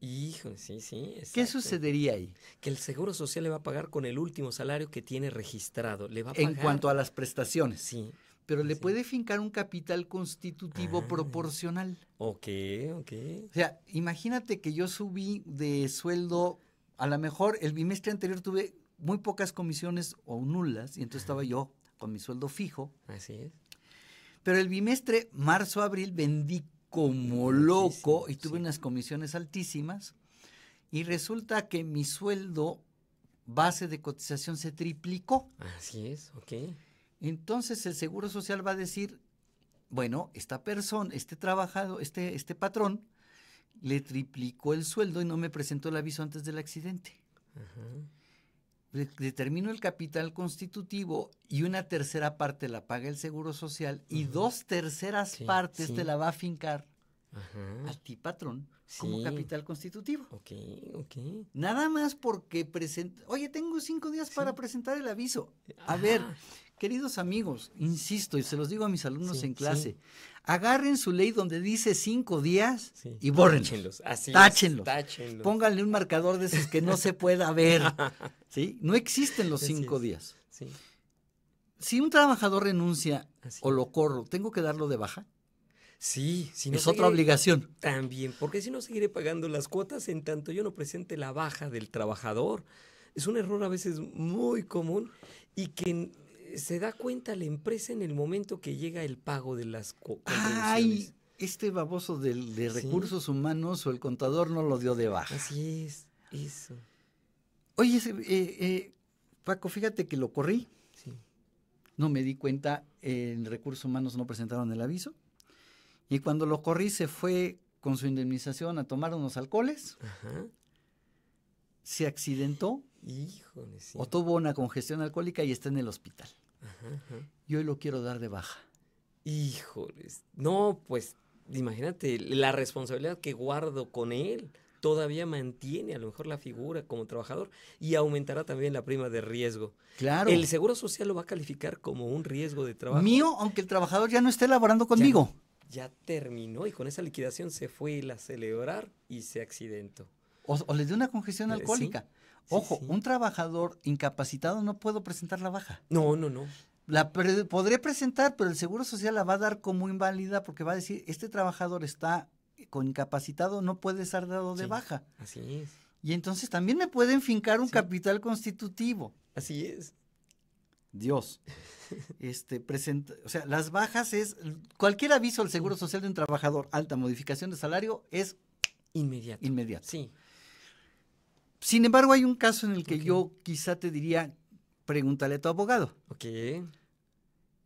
Hijo, sí, sí. ¿Qué sucedería ahí? Que el Seguro Social le va a pagar con el último salario que tiene registrado. Le va En cuanto a las prestaciones. Sí. Pero le puede fincar un capital constitutivo ah. proporcional. Ok, ok. O sea, imagínate que yo subí de sueldo, a lo mejor el bimestre anterior tuve muy pocas comisiones o nulas, y entonces estaba yo con mi sueldo fijo. Así es. Pero el bimestre marzo-abril vendí como loco y tuve unas comisiones altísimas. Y resulta que mi sueldo base de cotización se triplicó. Así es, ok. Entonces el Seguro Social va a decir, bueno, esta persona, este trabajado, este, este patrón, le triplicó el sueldo y no me presentó el aviso antes del accidente. Ajá determino el capital constitutivo y una tercera parte la paga el Seguro Social y dos terceras partes te la va a fincar a ti, patrón, como capital constitutivo. Ok, ok. Nada más porque presenta, oye, tengo cinco días para presentar el aviso. A ver, Queridos amigos, insisto, y se los digo a mis alumnos en clase, agarren su ley donde dice cinco días y bórrenlos. Así táchenlos, táchenlos. Pónganle un marcador de esos que no se pueda ver. ¿sí? No existen los cinco días. Si un trabajador renuncia o lo corro, ¿tengo que darlo de baja? Sí, si no es otra obligación. También, porque si no seguiré pagando las cuotas en tanto yo no presente la baja del trabajador. Es un error a veces muy común y que eh, se da cuenta la empresa en el momento que llega el pago de las Ay, este baboso de, recursos humanos o el contador no lo dio de baja. Así es, eso. Oye, eh, eh, Paco, fíjate que lo corrí. Sí. No me di cuenta, en recursos humanos no presentaron el aviso. Y cuando lo corrí se fue con su indemnización a tomar unos alcoholes. Ajá se accidentó Híjole, o tuvo una congestión alcohólica y está en el hospital. yo hoy lo quiero dar de baja. Híjoles, no, pues imagínate la responsabilidad que guardo con él todavía mantiene a lo mejor la figura como trabajador y aumentará también la prima de riesgo. Claro. El Seguro Social lo va a calificar como un riesgo de trabajo. Mío, aunque el trabajador ya no esté laborando conmigo. Ya, ya terminó y con esa liquidación se fue a celebrar y se accidentó o, les dé una congestión eh, alcohólica. Ojo, un trabajador incapacitado no puedo presentar la baja. No, no, no. La podré presentar, pero el Seguro Social la va a dar como inválida porque va a decir, este trabajador está con incapacitado, no puede ser dado de baja. Así es. Y entonces también me pueden fincar un capital constitutivo. Así es. Dios. Este, presenta, o sea, las bajas es cualquier aviso al Seguro Social de un trabajador, alta modificación de salario es inmediato. Inmediato. Sí. Sin embargo, hay un caso en el que yo quizá te diría, pregúntale a tu abogado. Ok.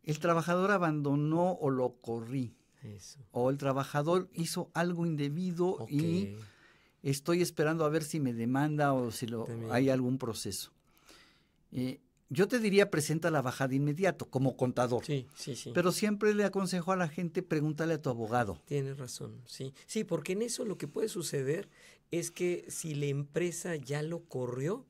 El trabajador abandonó o lo corrí. Eso. O el trabajador hizo algo indebido y estoy esperando a ver si me demanda o si hay algún proceso. Eh, yo te diría presenta la bajada de inmediato como contador. Sí, sí, sí. Pero siempre le aconsejo a la gente, pregúntale a tu abogado. Tienes razón, sí. Sí, porque en eso lo que puede suceder es que si la empresa ya lo corrió,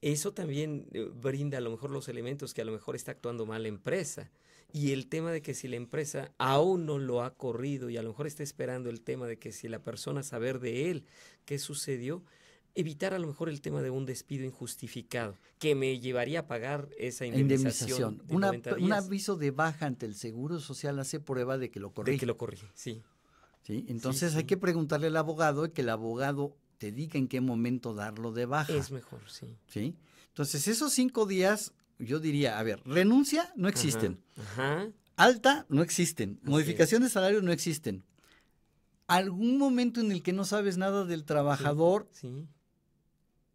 eso también eh, brinda a lo mejor los elementos que a lo mejor está actuando mal la empresa. Y el tema de que si la empresa aún no lo ha corrido y a lo mejor está esperando el tema de que si la persona saber de él qué sucedió, evitar a lo mejor el tema de un despido injustificado, que me llevaría a pagar esa indemnización. Un aviso de baja ante el Seguro Social hace prueba de que lo corrige. De que lo corrige, sí. ¿Sí? Entonces hay que preguntarle al abogado y que el abogado te diga en qué momento darlo de baja. Es mejor, sí. ¿Sí? Entonces esos cinco días, yo diría, a ver, renuncia no existen. Alta no existen. modificaciones Modificación de salario no existen. Algún momento en el que no sabes nada del trabajador, sí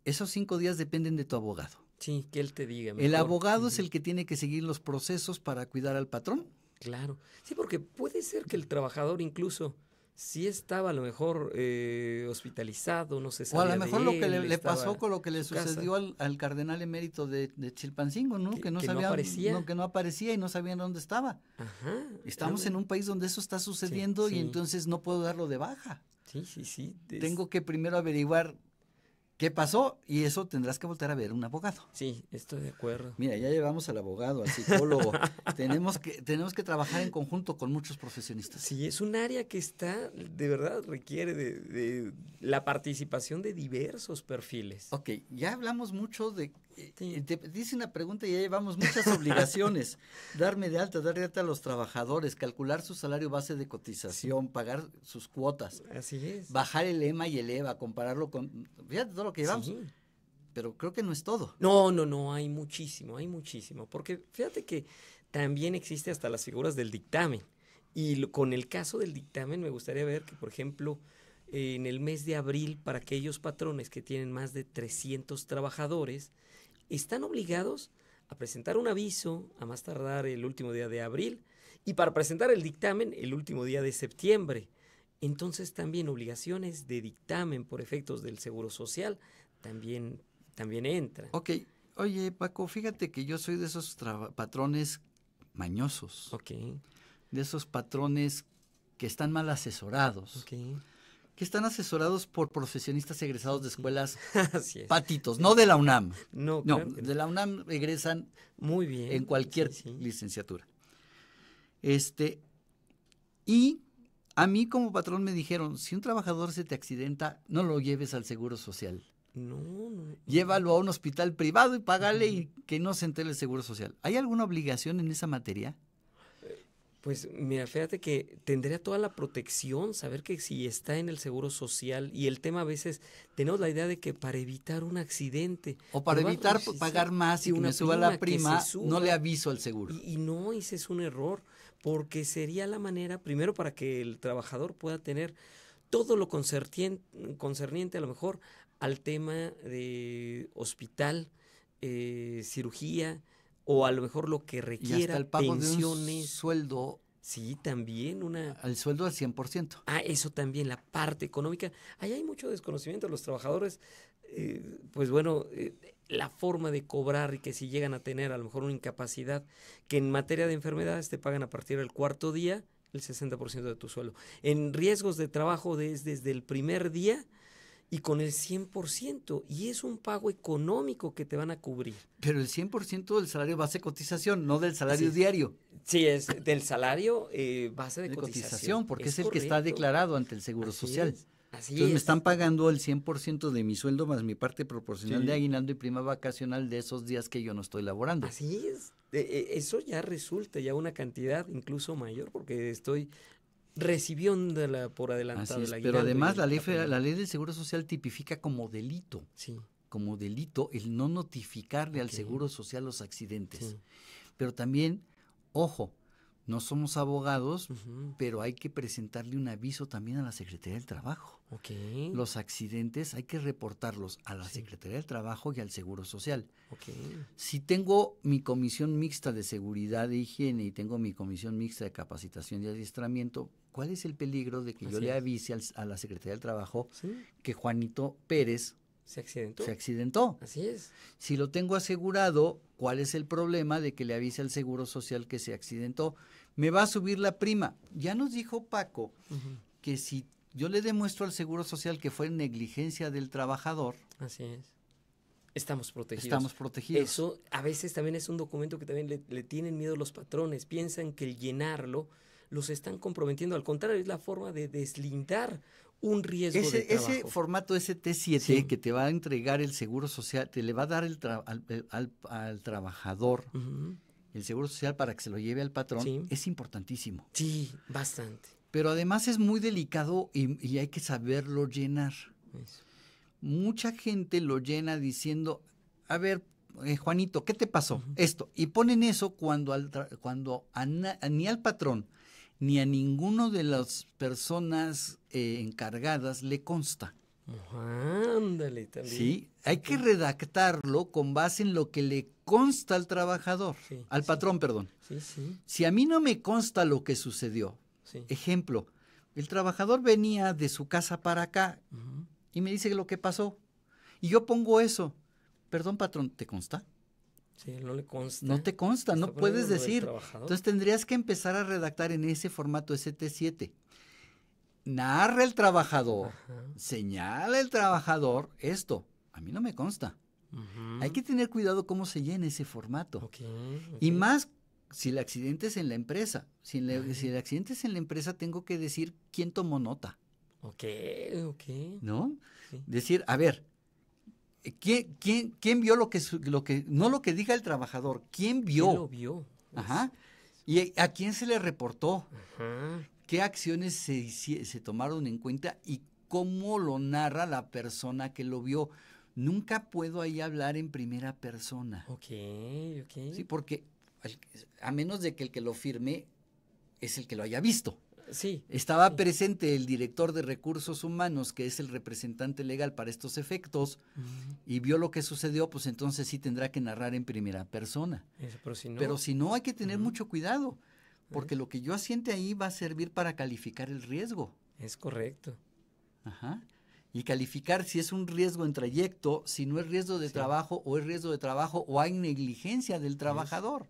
esos cinco días dependen de tu abogado. Sí, que él te diga. El abogado es el que tiene que seguir los procesos para cuidar al patrón. Claro. Sí, porque puede ser que el trabajador incluso sí estaba a lo mejor eh, hospitalizado, no sé. O a lo mejor lo que le, pasó con lo que le sucedió al, cardenal emérito de, Chilpancingo, ¿no? Que, no aparecía. que no aparecía y no sabían dónde estaba. Ajá. Estamos en un país donde eso está sucediendo y entonces no puedo darlo de baja. Sí, sí, sí. Tengo que primero averiguar ¿Qué pasó? Y eso tendrás que volver a ver un abogado. Sí, estoy de acuerdo. Mira, ya llevamos al abogado, al psicólogo. tenemos, que, tenemos que trabajar en conjunto con muchos profesionistas. Sí, es un área que está, de verdad, requiere de, la participación de diversos perfiles. Ok, ya hablamos mucho de este, dice una pregunta y ya llevamos muchas obligaciones. Darme de alta, dar de alta a los trabajadores, calcular su salario base de cotización, pagar sus cuotas. Así es. Bajar el EMA y el EVA, compararlo con... Fíjate todo lo que llevamos. Pero creo que no es todo. No, no, no, hay muchísimo, hay muchísimo. Porque fíjate que también existe hasta las figuras del dictamen. Y con el caso del dictamen me gustaría ver que, por ejemplo, en el mes de abril, para aquellos patrones que tienen más de 300 trabajadores, están obligados a presentar un aviso a más tardar el último día de abril y para presentar el dictamen el último día de septiembre. Entonces también obligaciones de dictamen por efectos del Seguro Social también, también entran. Ok, oye Paco, fíjate que yo soy de esos patrones mañosos. Ok. De esos patrones que están mal asesorados. Okay que están asesorados por profesionistas egresados de escuelas patitos, no de la UNAM. No, de la UNAM egresan muy bien en cualquier licenciatura. Este y a mí como patrón me dijeron, si un trabajador se te accidenta, no lo lleves al Seguro Social. Llévalo a un hospital privado y págale y que no se entere el Seguro Social. ¿Hay alguna obligación en esa materia? Pues mira, fíjate que tendría toda la protección, saber que si está en el seguro social y el tema a veces tenemos la idea de que para evitar un accidente o para evitar pues, pagar más y una suba la prima, no le aviso al seguro. Y, no, ese es un error, porque sería la manera primero para que el trabajador pueda tener todo lo concerniente a lo mejor al tema de hospital, eh, cirugía, o a lo mejor lo que requiera, y el pago De un sueldo. Sí, también una... Al sueldo al 100%. Ah, eso también, la parte económica. Ahí hay mucho desconocimiento los trabajadores. Eh, pues bueno, eh, la forma de cobrar y que si llegan a tener a lo mejor una incapacidad, que en materia de enfermedades te pagan a partir del cuarto día el 60% de tu sueldo. En riesgos de trabajo desde el primer día y con el 100%, y es un pago económico que te van a cubrir. Pero el 100% del salario base cotización, no del salario diario. Sí, es del salario base eh, de, cotización, Porque es, el que está declarado ante el Seguro Social. Es. Entonces me están pagando el 100% de mi sueldo más mi parte proporcional de aguinaldo y prima vacacional de esos días que yo no estoy laborando. Así es. Eh, eh, eso ya resulta ya una cantidad incluso mayor porque estoy recibió por adelantado. la la pero además la ley, la, ley del Seguro Social tipifica como delito. Sí. Como delito el no notificarle al Seguro Social los accidentes. Pero también, ojo, no somos abogados, pero hay que presentarle un aviso también a la Secretaría del Trabajo. Los accidentes hay que reportarlos a la Secretaría del Trabajo y al Seguro Social. Si tengo mi comisión mixta de seguridad e higiene y tengo mi comisión mixta de capacitación y adiestramiento, ¿cuál es el peligro de que yo le avise a la Secretaría del Trabajo que Juanito Pérez se Se accidentó. Así es. Si lo tengo asegurado, ¿Cuál es el problema de que le avise al Seguro Social que se accidentó? Me va a subir la prima. Ya nos dijo Paco que si yo le demuestro al Seguro Social que fue negligencia del trabajador. Así es. Estamos protegidos. Estamos protegidos. Eso a veces también es un documento que también le, le tienen miedo los patrones. Piensan que el llenarlo los están comprometiendo. Al contrario, es la forma de deslindar un riesgo ese, de Ese formato ST7 que te va a entregar el Seguro Social, te le va a dar eh, al, trabajador el Seguro Social para que se lo lleve al patrón, es importantísimo. Sí, bastante. Pero además es muy delicado y, hay que saberlo llenar. Mucha gente lo llena diciendo, a ver, eh, Juanito, ¿qué te pasó? Esto. Y ponen eso cuando, cuando ni al patrón ni a ninguno de las personas eh, encargadas le consta. Ándale, Sí, hay que redactarlo con base en lo que le consta al trabajador, al patrón, perdón. Sí, sí. Si a mí no me consta lo que sucedió, ejemplo, el trabajador venía de su casa para acá y me dice lo que pasó. Y yo pongo eso. Perdón, patrón, ¿te consta? Sí, no le consta. No te consta, no puedes decir. Entonces tendrías que empezar a redactar en ese formato ST7. Narra el trabajador, señala el trabajador esto. A mí no me consta. Hay que tener cuidado cómo se llena ese formato. Y más si el accidente es en la empresa. Si, el accidente es en la empresa, tengo que decir quién tomó nota. Ok, ok. ¿No? Decir, a ver, eh, ¿Quién, quién, vio lo que, lo que, no lo que diga el trabajador, quién vio? ¿Quién lo vio? Ajá. Pues, ¿Y a quién se le reportó? Ajá. ¿Qué acciones se, se tomaron en cuenta y cómo lo narra la persona que lo vio? Nunca puedo ahí hablar en primera persona. Ok, ok. Sí, porque a menos de que el que lo firme es el que lo haya visto. Estaba presente el director de recursos humanos, que es el representante legal para estos efectos, y vio lo que sucedió, pues entonces sí tendrá que narrar en primera persona. pero, si no, hay que tener mucho cuidado, porque ¿Eh? lo que yo asiente ahí va a servir para calificar el riesgo. Es correcto. Ajá. Y calificar si es un riesgo en trayecto, si no es riesgo de trabajo o es riesgo de trabajo o hay negligencia del trabajador.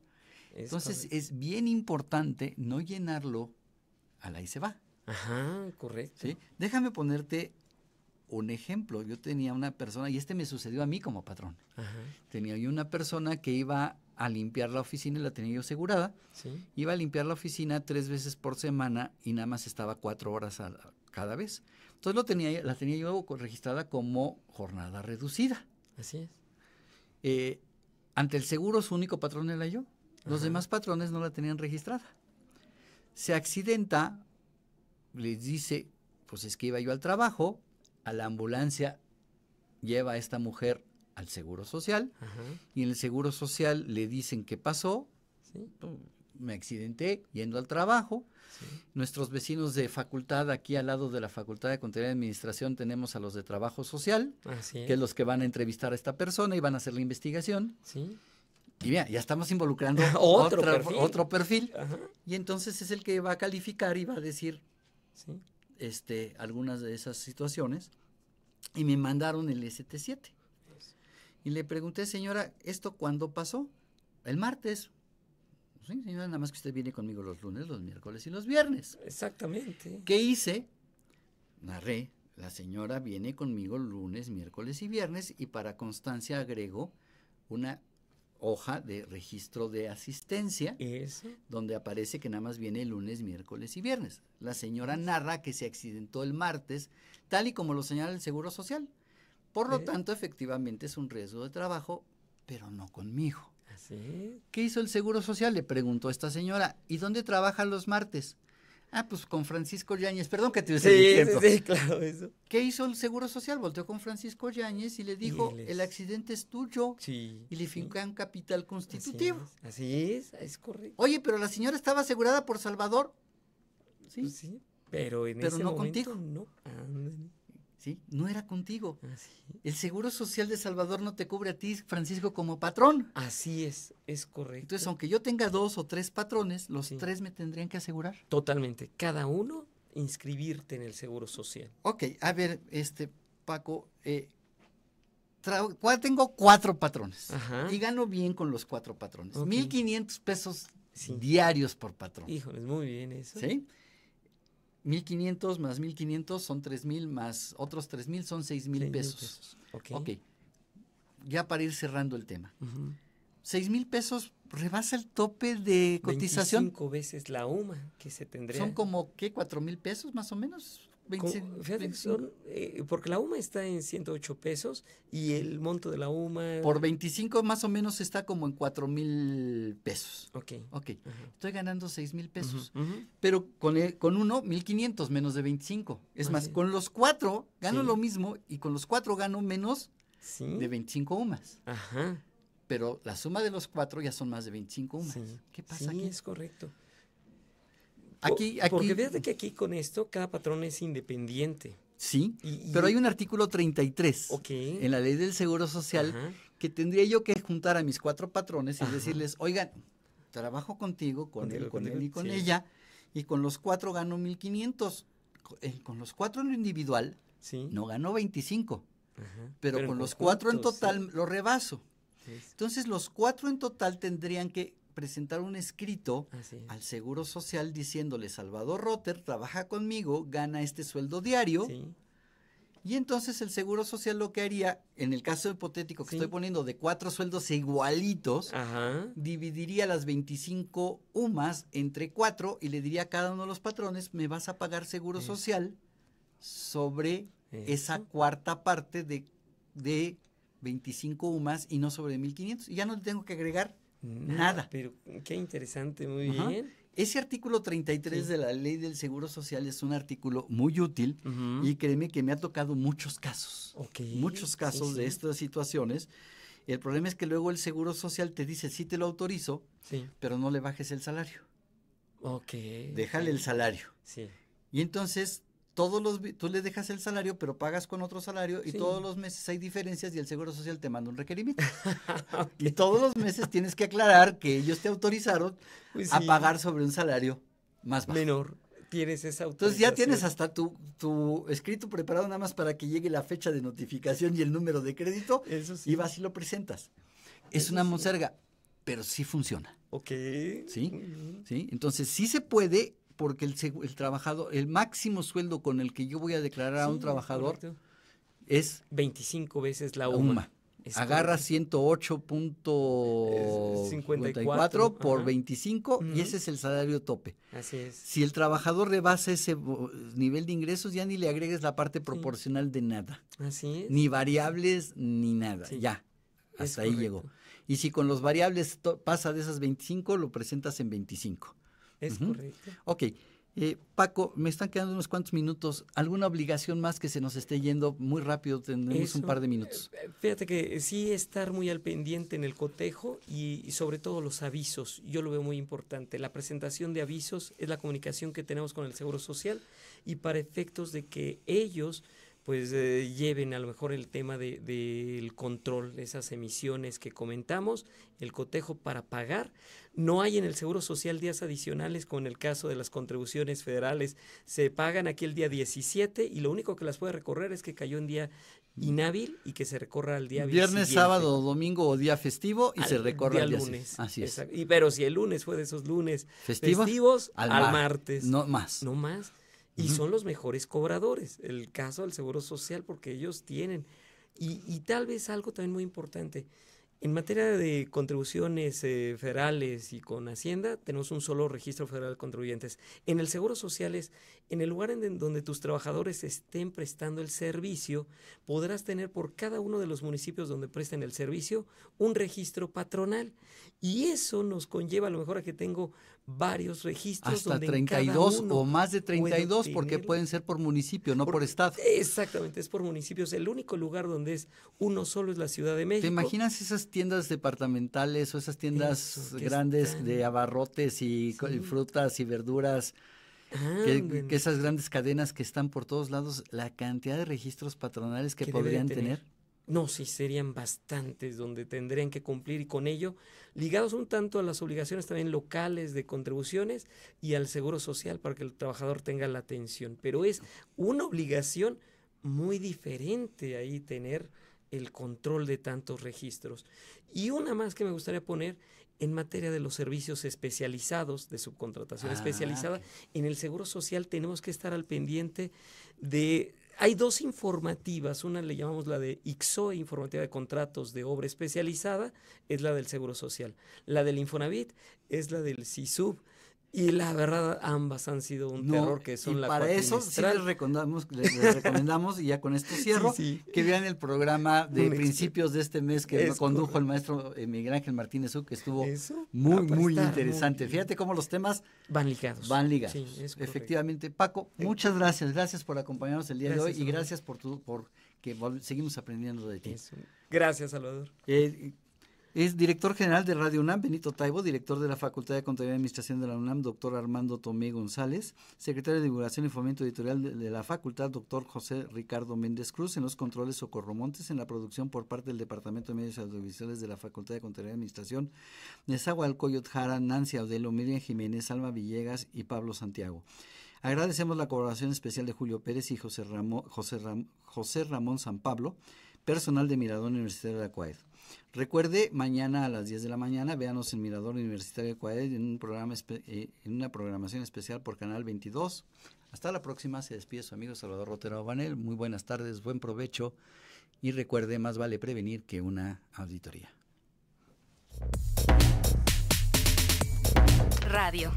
Entonces es bien importante no llenarlo ahí se va. Ajá, correcto. Déjame ponerte un ejemplo. Yo tenía una persona, y este me sucedió a mí como patrón. Ajá. Tenía yo una persona que iba a limpiar la oficina y la tenía yo asegurada. Iba a limpiar la oficina tres veces por semana y nada más estaba cuatro horas cada vez. Entonces lo tenía, la tenía yo registrada como jornada reducida. Así es. Eh, ante el seguro su único patrón era yo. Los demás patrones no la tenían registrada se accidenta, les dice, pues es que iba yo al trabajo, a la ambulancia lleva a esta mujer al Seguro Social y en el Seguro Social le dicen qué pasó, me accidenté yendo al trabajo. Nuestros vecinos de facultad, aquí al lado de la Facultad de Contabilidad de Administración, tenemos a los de Trabajo Social, que es los que van a entrevistar a esta persona y van a hacer la investigación. Sí. Y ya estamos involucrando otro, perfil. Y entonces es el que va a calificar y va a decir este, algunas de esas situaciones. Y me mandaron el ST7. Y le pregunté, señora, ¿esto cuándo pasó? El martes. Sí, señora, nada más que usted viene conmigo los lunes, los miércoles y los viernes. Exactamente. ¿Qué hice? Narré. La señora viene conmigo lunes, miércoles y viernes y para constancia agrego una hoja de registro de asistencia, donde aparece que nada más viene lunes, miércoles y viernes. La señora narra que se accidentó el martes, tal y como lo señala el Seguro Social. Por lo eh. tanto, efectivamente es un riesgo de trabajo, pero no conmigo. ¿Qué hizo el Seguro Social? Le preguntó esta señora, ¿y dónde trabaja los martes? Ah, pues con Francisco Yáñez, perdón que te use sí, Sí, claro, eso. ¿Qué hizo el Seguro Social? Volteó con Francisco Yáñez y le dijo, el accidente es tuyo. Sí. Y le fincan en capital constitutivo. Así es, es, correcto. Oye, pero la señora estaba asegurada por Salvador. Sí. Pues sí, pero en ese no momento, contigo. No, ¿sí? No era contigo. Ah, el Seguro Social de Salvador no te cubre a ti, Francisco, como patrón. Así es, es correcto. Entonces, aunque yo tenga dos o tres patrones, los tres me tendrían que asegurar. Totalmente. Cada uno inscribirte en el Seguro Social. Ok, a ver, este, Paco, eh, tengo cuatro patrones y gano bien con los cuatro patrones. mil 1.500 pesos diarios por patrón. Híjole, muy bien eso. ¿Sí? 1500 más 1500 son 3000 más otros 3000 son 6000 pesos. Okay. ok. Ya para ir cerrando el tema. $6,000 pesos rebasa el tope de cotización. Cinco veces la UMA que se tendría. Son como, ¿qué? $4,000 pesos más o menos? fíjate eh, porque la UMA está en 108 pesos y el monto de la UMA... Por 25 más o menos está como en 4 mil pesos. Ok. Ok. Estoy ganando 6 mil pesos. Pero con, con uno, 1500 menos de 25. Es ah, más, con los cuatro gano lo mismo y con los cuatro gano menos de 25 UMAS. Ajá. Pero la suma de los cuatro ya son más de 25 UMAS. Sí. ¿Qué pasa aquí? es correcto. Aquí, Porque desde que aquí con esto cada patrón es independiente. Sí, pero hay un artículo 33 en la ley del Seguro Social que tendría yo que juntar a mis cuatro patrones y decirles, oigan, trabajo contigo, con él, con él y con ella, y con los cuatro gano 1500. Eh, con los cuatro en lo individual, no gano 25, Pero, con los cuatro en total lo rebaso. Entonces los cuatro en total tendrían que presentar un escrito al Seguro Social diciéndole, Salvador Rotter trabaja conmigo, gana este sueldo diario. Y entonces el Seguro Social lo que haría, en el caso hipotético que estoy poniendo de cuatro sueldos igualitos, dividiría las 25 UMAS entre cuatro y le diría a cada uno de los patrones, me vas a pagar Seguro Social sobre esa cuarta parte de, de 25 UMAS y no sobre 1.500. Y ya no le tengo que agregar Mm, Nada. Pero qué interesante, muy bien. Ese artículo 33 de la ley del Seguro Social es un artículo muy útil y créeme que me ha tocado muchos casos, muchos casos de estas situaciones. El problema es que luego el Seguro Social te dice, sí te lo autorizo, pero no le bajes el salario. Ok. Déjale el salario. Sí. Y entonces todos los, tú le dejas el salario, pero pagas con otro salario y todos los meses hay diferencias y el Seguro Social te manda un requerimiento. Y todos los meses tienes que aclarar que ellos te autorizaron pues a pagar sobre un salario más Menor. Tienes esa Entonces ya tienes hasta tu, tu escrito preparado nada más para que llegue la fecha de notificación y el número de crédito Eso sí. y vas y lo presentas. Es una monserga, pero sí funciona. Ok. ¿Sí? ¿Sí? Entonces sí se puede porque el, trabajador, el máximo sueldo con el que yo voy a declarar a un trabajador es 25 veces la UMA. Agarra 108.54 por 25 y ese es el salario tope. Así es. Si el trabajador rebasa ese nivel de ingresos, ya ni le agregues la parte proporcional de nada. Así es. Ni variables ni nada. Ya. Hasta ahí llegó. Y si con los variables pasa de esas 25, lo presentas en 25. Es correcto. Ok. Eh, Paco, me están quedando unos cuantos minutos. ¿Alguna obligación más que se nos esté yendo muy rápido? Tenemos un par de minutos. Eh, eh, fíjate que sí estar muy al pendiente en el cotejo y, sobre todo los avisos. Yo lo veo muy importante. La presentación de avisos es la comunicación que tenemos con el Seguro Social y para efectos de que ellos pues eh, lleven a lo mejor el tema del de, control de esas emisiones que comentamos, el cotejo para pagar. No hay en el Seguro Social días adicionales, en el caso de las contribuciones federales. Se pagan aquí el día 17 y lo único que las puede recorrer es que cayó un día inhábil y que se recorra al día Viernes, sábado, domingo o día festivo y se recorre al día lunes. Así es. Y, pero si el lunes fue de esos lunes festivos, al, martes. No más. No más. Y son los mejores cobradores, el caso del Seguro Social, porque ellos tienen. Y, y tal vez algo también muy importante, en materia de contribuciones eh, federales y con Hacienda, tenemos un solo registro federal de contribuyentes. En el Seguro Social es, en el lugar en donde tus trabajadores estén prestando el servicio, podrás tener por cada uno de los municipios donde presten el servicio un registro patronal. Y eso nos conlleva a lo mejor a que tengo varios registros. Hasta 32 o más de 32, porque pueden ser por municipio, no por, estado. Exactamente, es por municipios. El único lugar donde es uno solo es la Ciudad de México. ¿Te imaginas esas tiendas departamentales o esas tiendas grandes de abarrotes y frutas y verduras? Ah, que, esas grandes cadenas que están por todos lados, la cantidad de registros patronales que podrían tener no, sí, serían bastantes donde tendrían que cumplir y con ello, ligados un tanto a las obligaciones también locales de contribuciones y al seguro social para que el trabajador tenga la atención. Pero es una obligación muy diferente ahí tener el control de tantos registros. Y una más que me gustaría poner en materia de los servicios especializados, de subcontratación ah, especializada, en el Seguro Social tenemos que estar al pendiente de hay dos informativas, una le llamamos la de Ixo, informativa de contratos de obra especializada, es la del Seguro Social. La del Infonavit es la del CISUB. Y la verdad, ambas han sido un terror que son y Para eso sí les recomendamos, recomendamos y ya con esto cierro, que vean el programa de principios de este mes que condujo el maestro eh, Miguel Ángel Martínez U, que estuvo muy, ah, pues muy interesante. Fíjate cómo los temas van ligados. Van ligados. Efectivamente. Paco, muchas gracias. Gracias por acompañarnos el día de hoy y gracias por tu, por que seguimos aprendiendo de ti. Gracias, Salvador. Eh, es director general de Radio UNAM, Benito Taibo, director de la Facultad de Contabilidad y Administración de la UNAM, doctor Armando Tomé González, secretario de Divulgación y Fomento Editorial de la Facultad, doctor José Ricardo Méndez Cruz, en los controles Socorro Montes, en la producción por parte del Departamento de Medios Audiovisuales de la Facultad de Contabilidad y Administración, Nezahualcóyotl Jara, Nancy Audelo, Miriam Jiménez, Alma Villegas y Pablo Santiago. Agradecemos la colaboración especial de Julio Pérez y José, Ramón, José, Ramón San Pablo, personal de Miradón Universitario de la Recuerde, mañana a las 10 de la mañana, véanos en Mirador Universitario de en, un programa eh, en una programación especial por Canal 22. Hasta la próxima, se despide su amigo Salvador Rotero Banel. Muy buenas tardes, buen provecho y recuerde, más vale prevenir que una auditoría. Radio.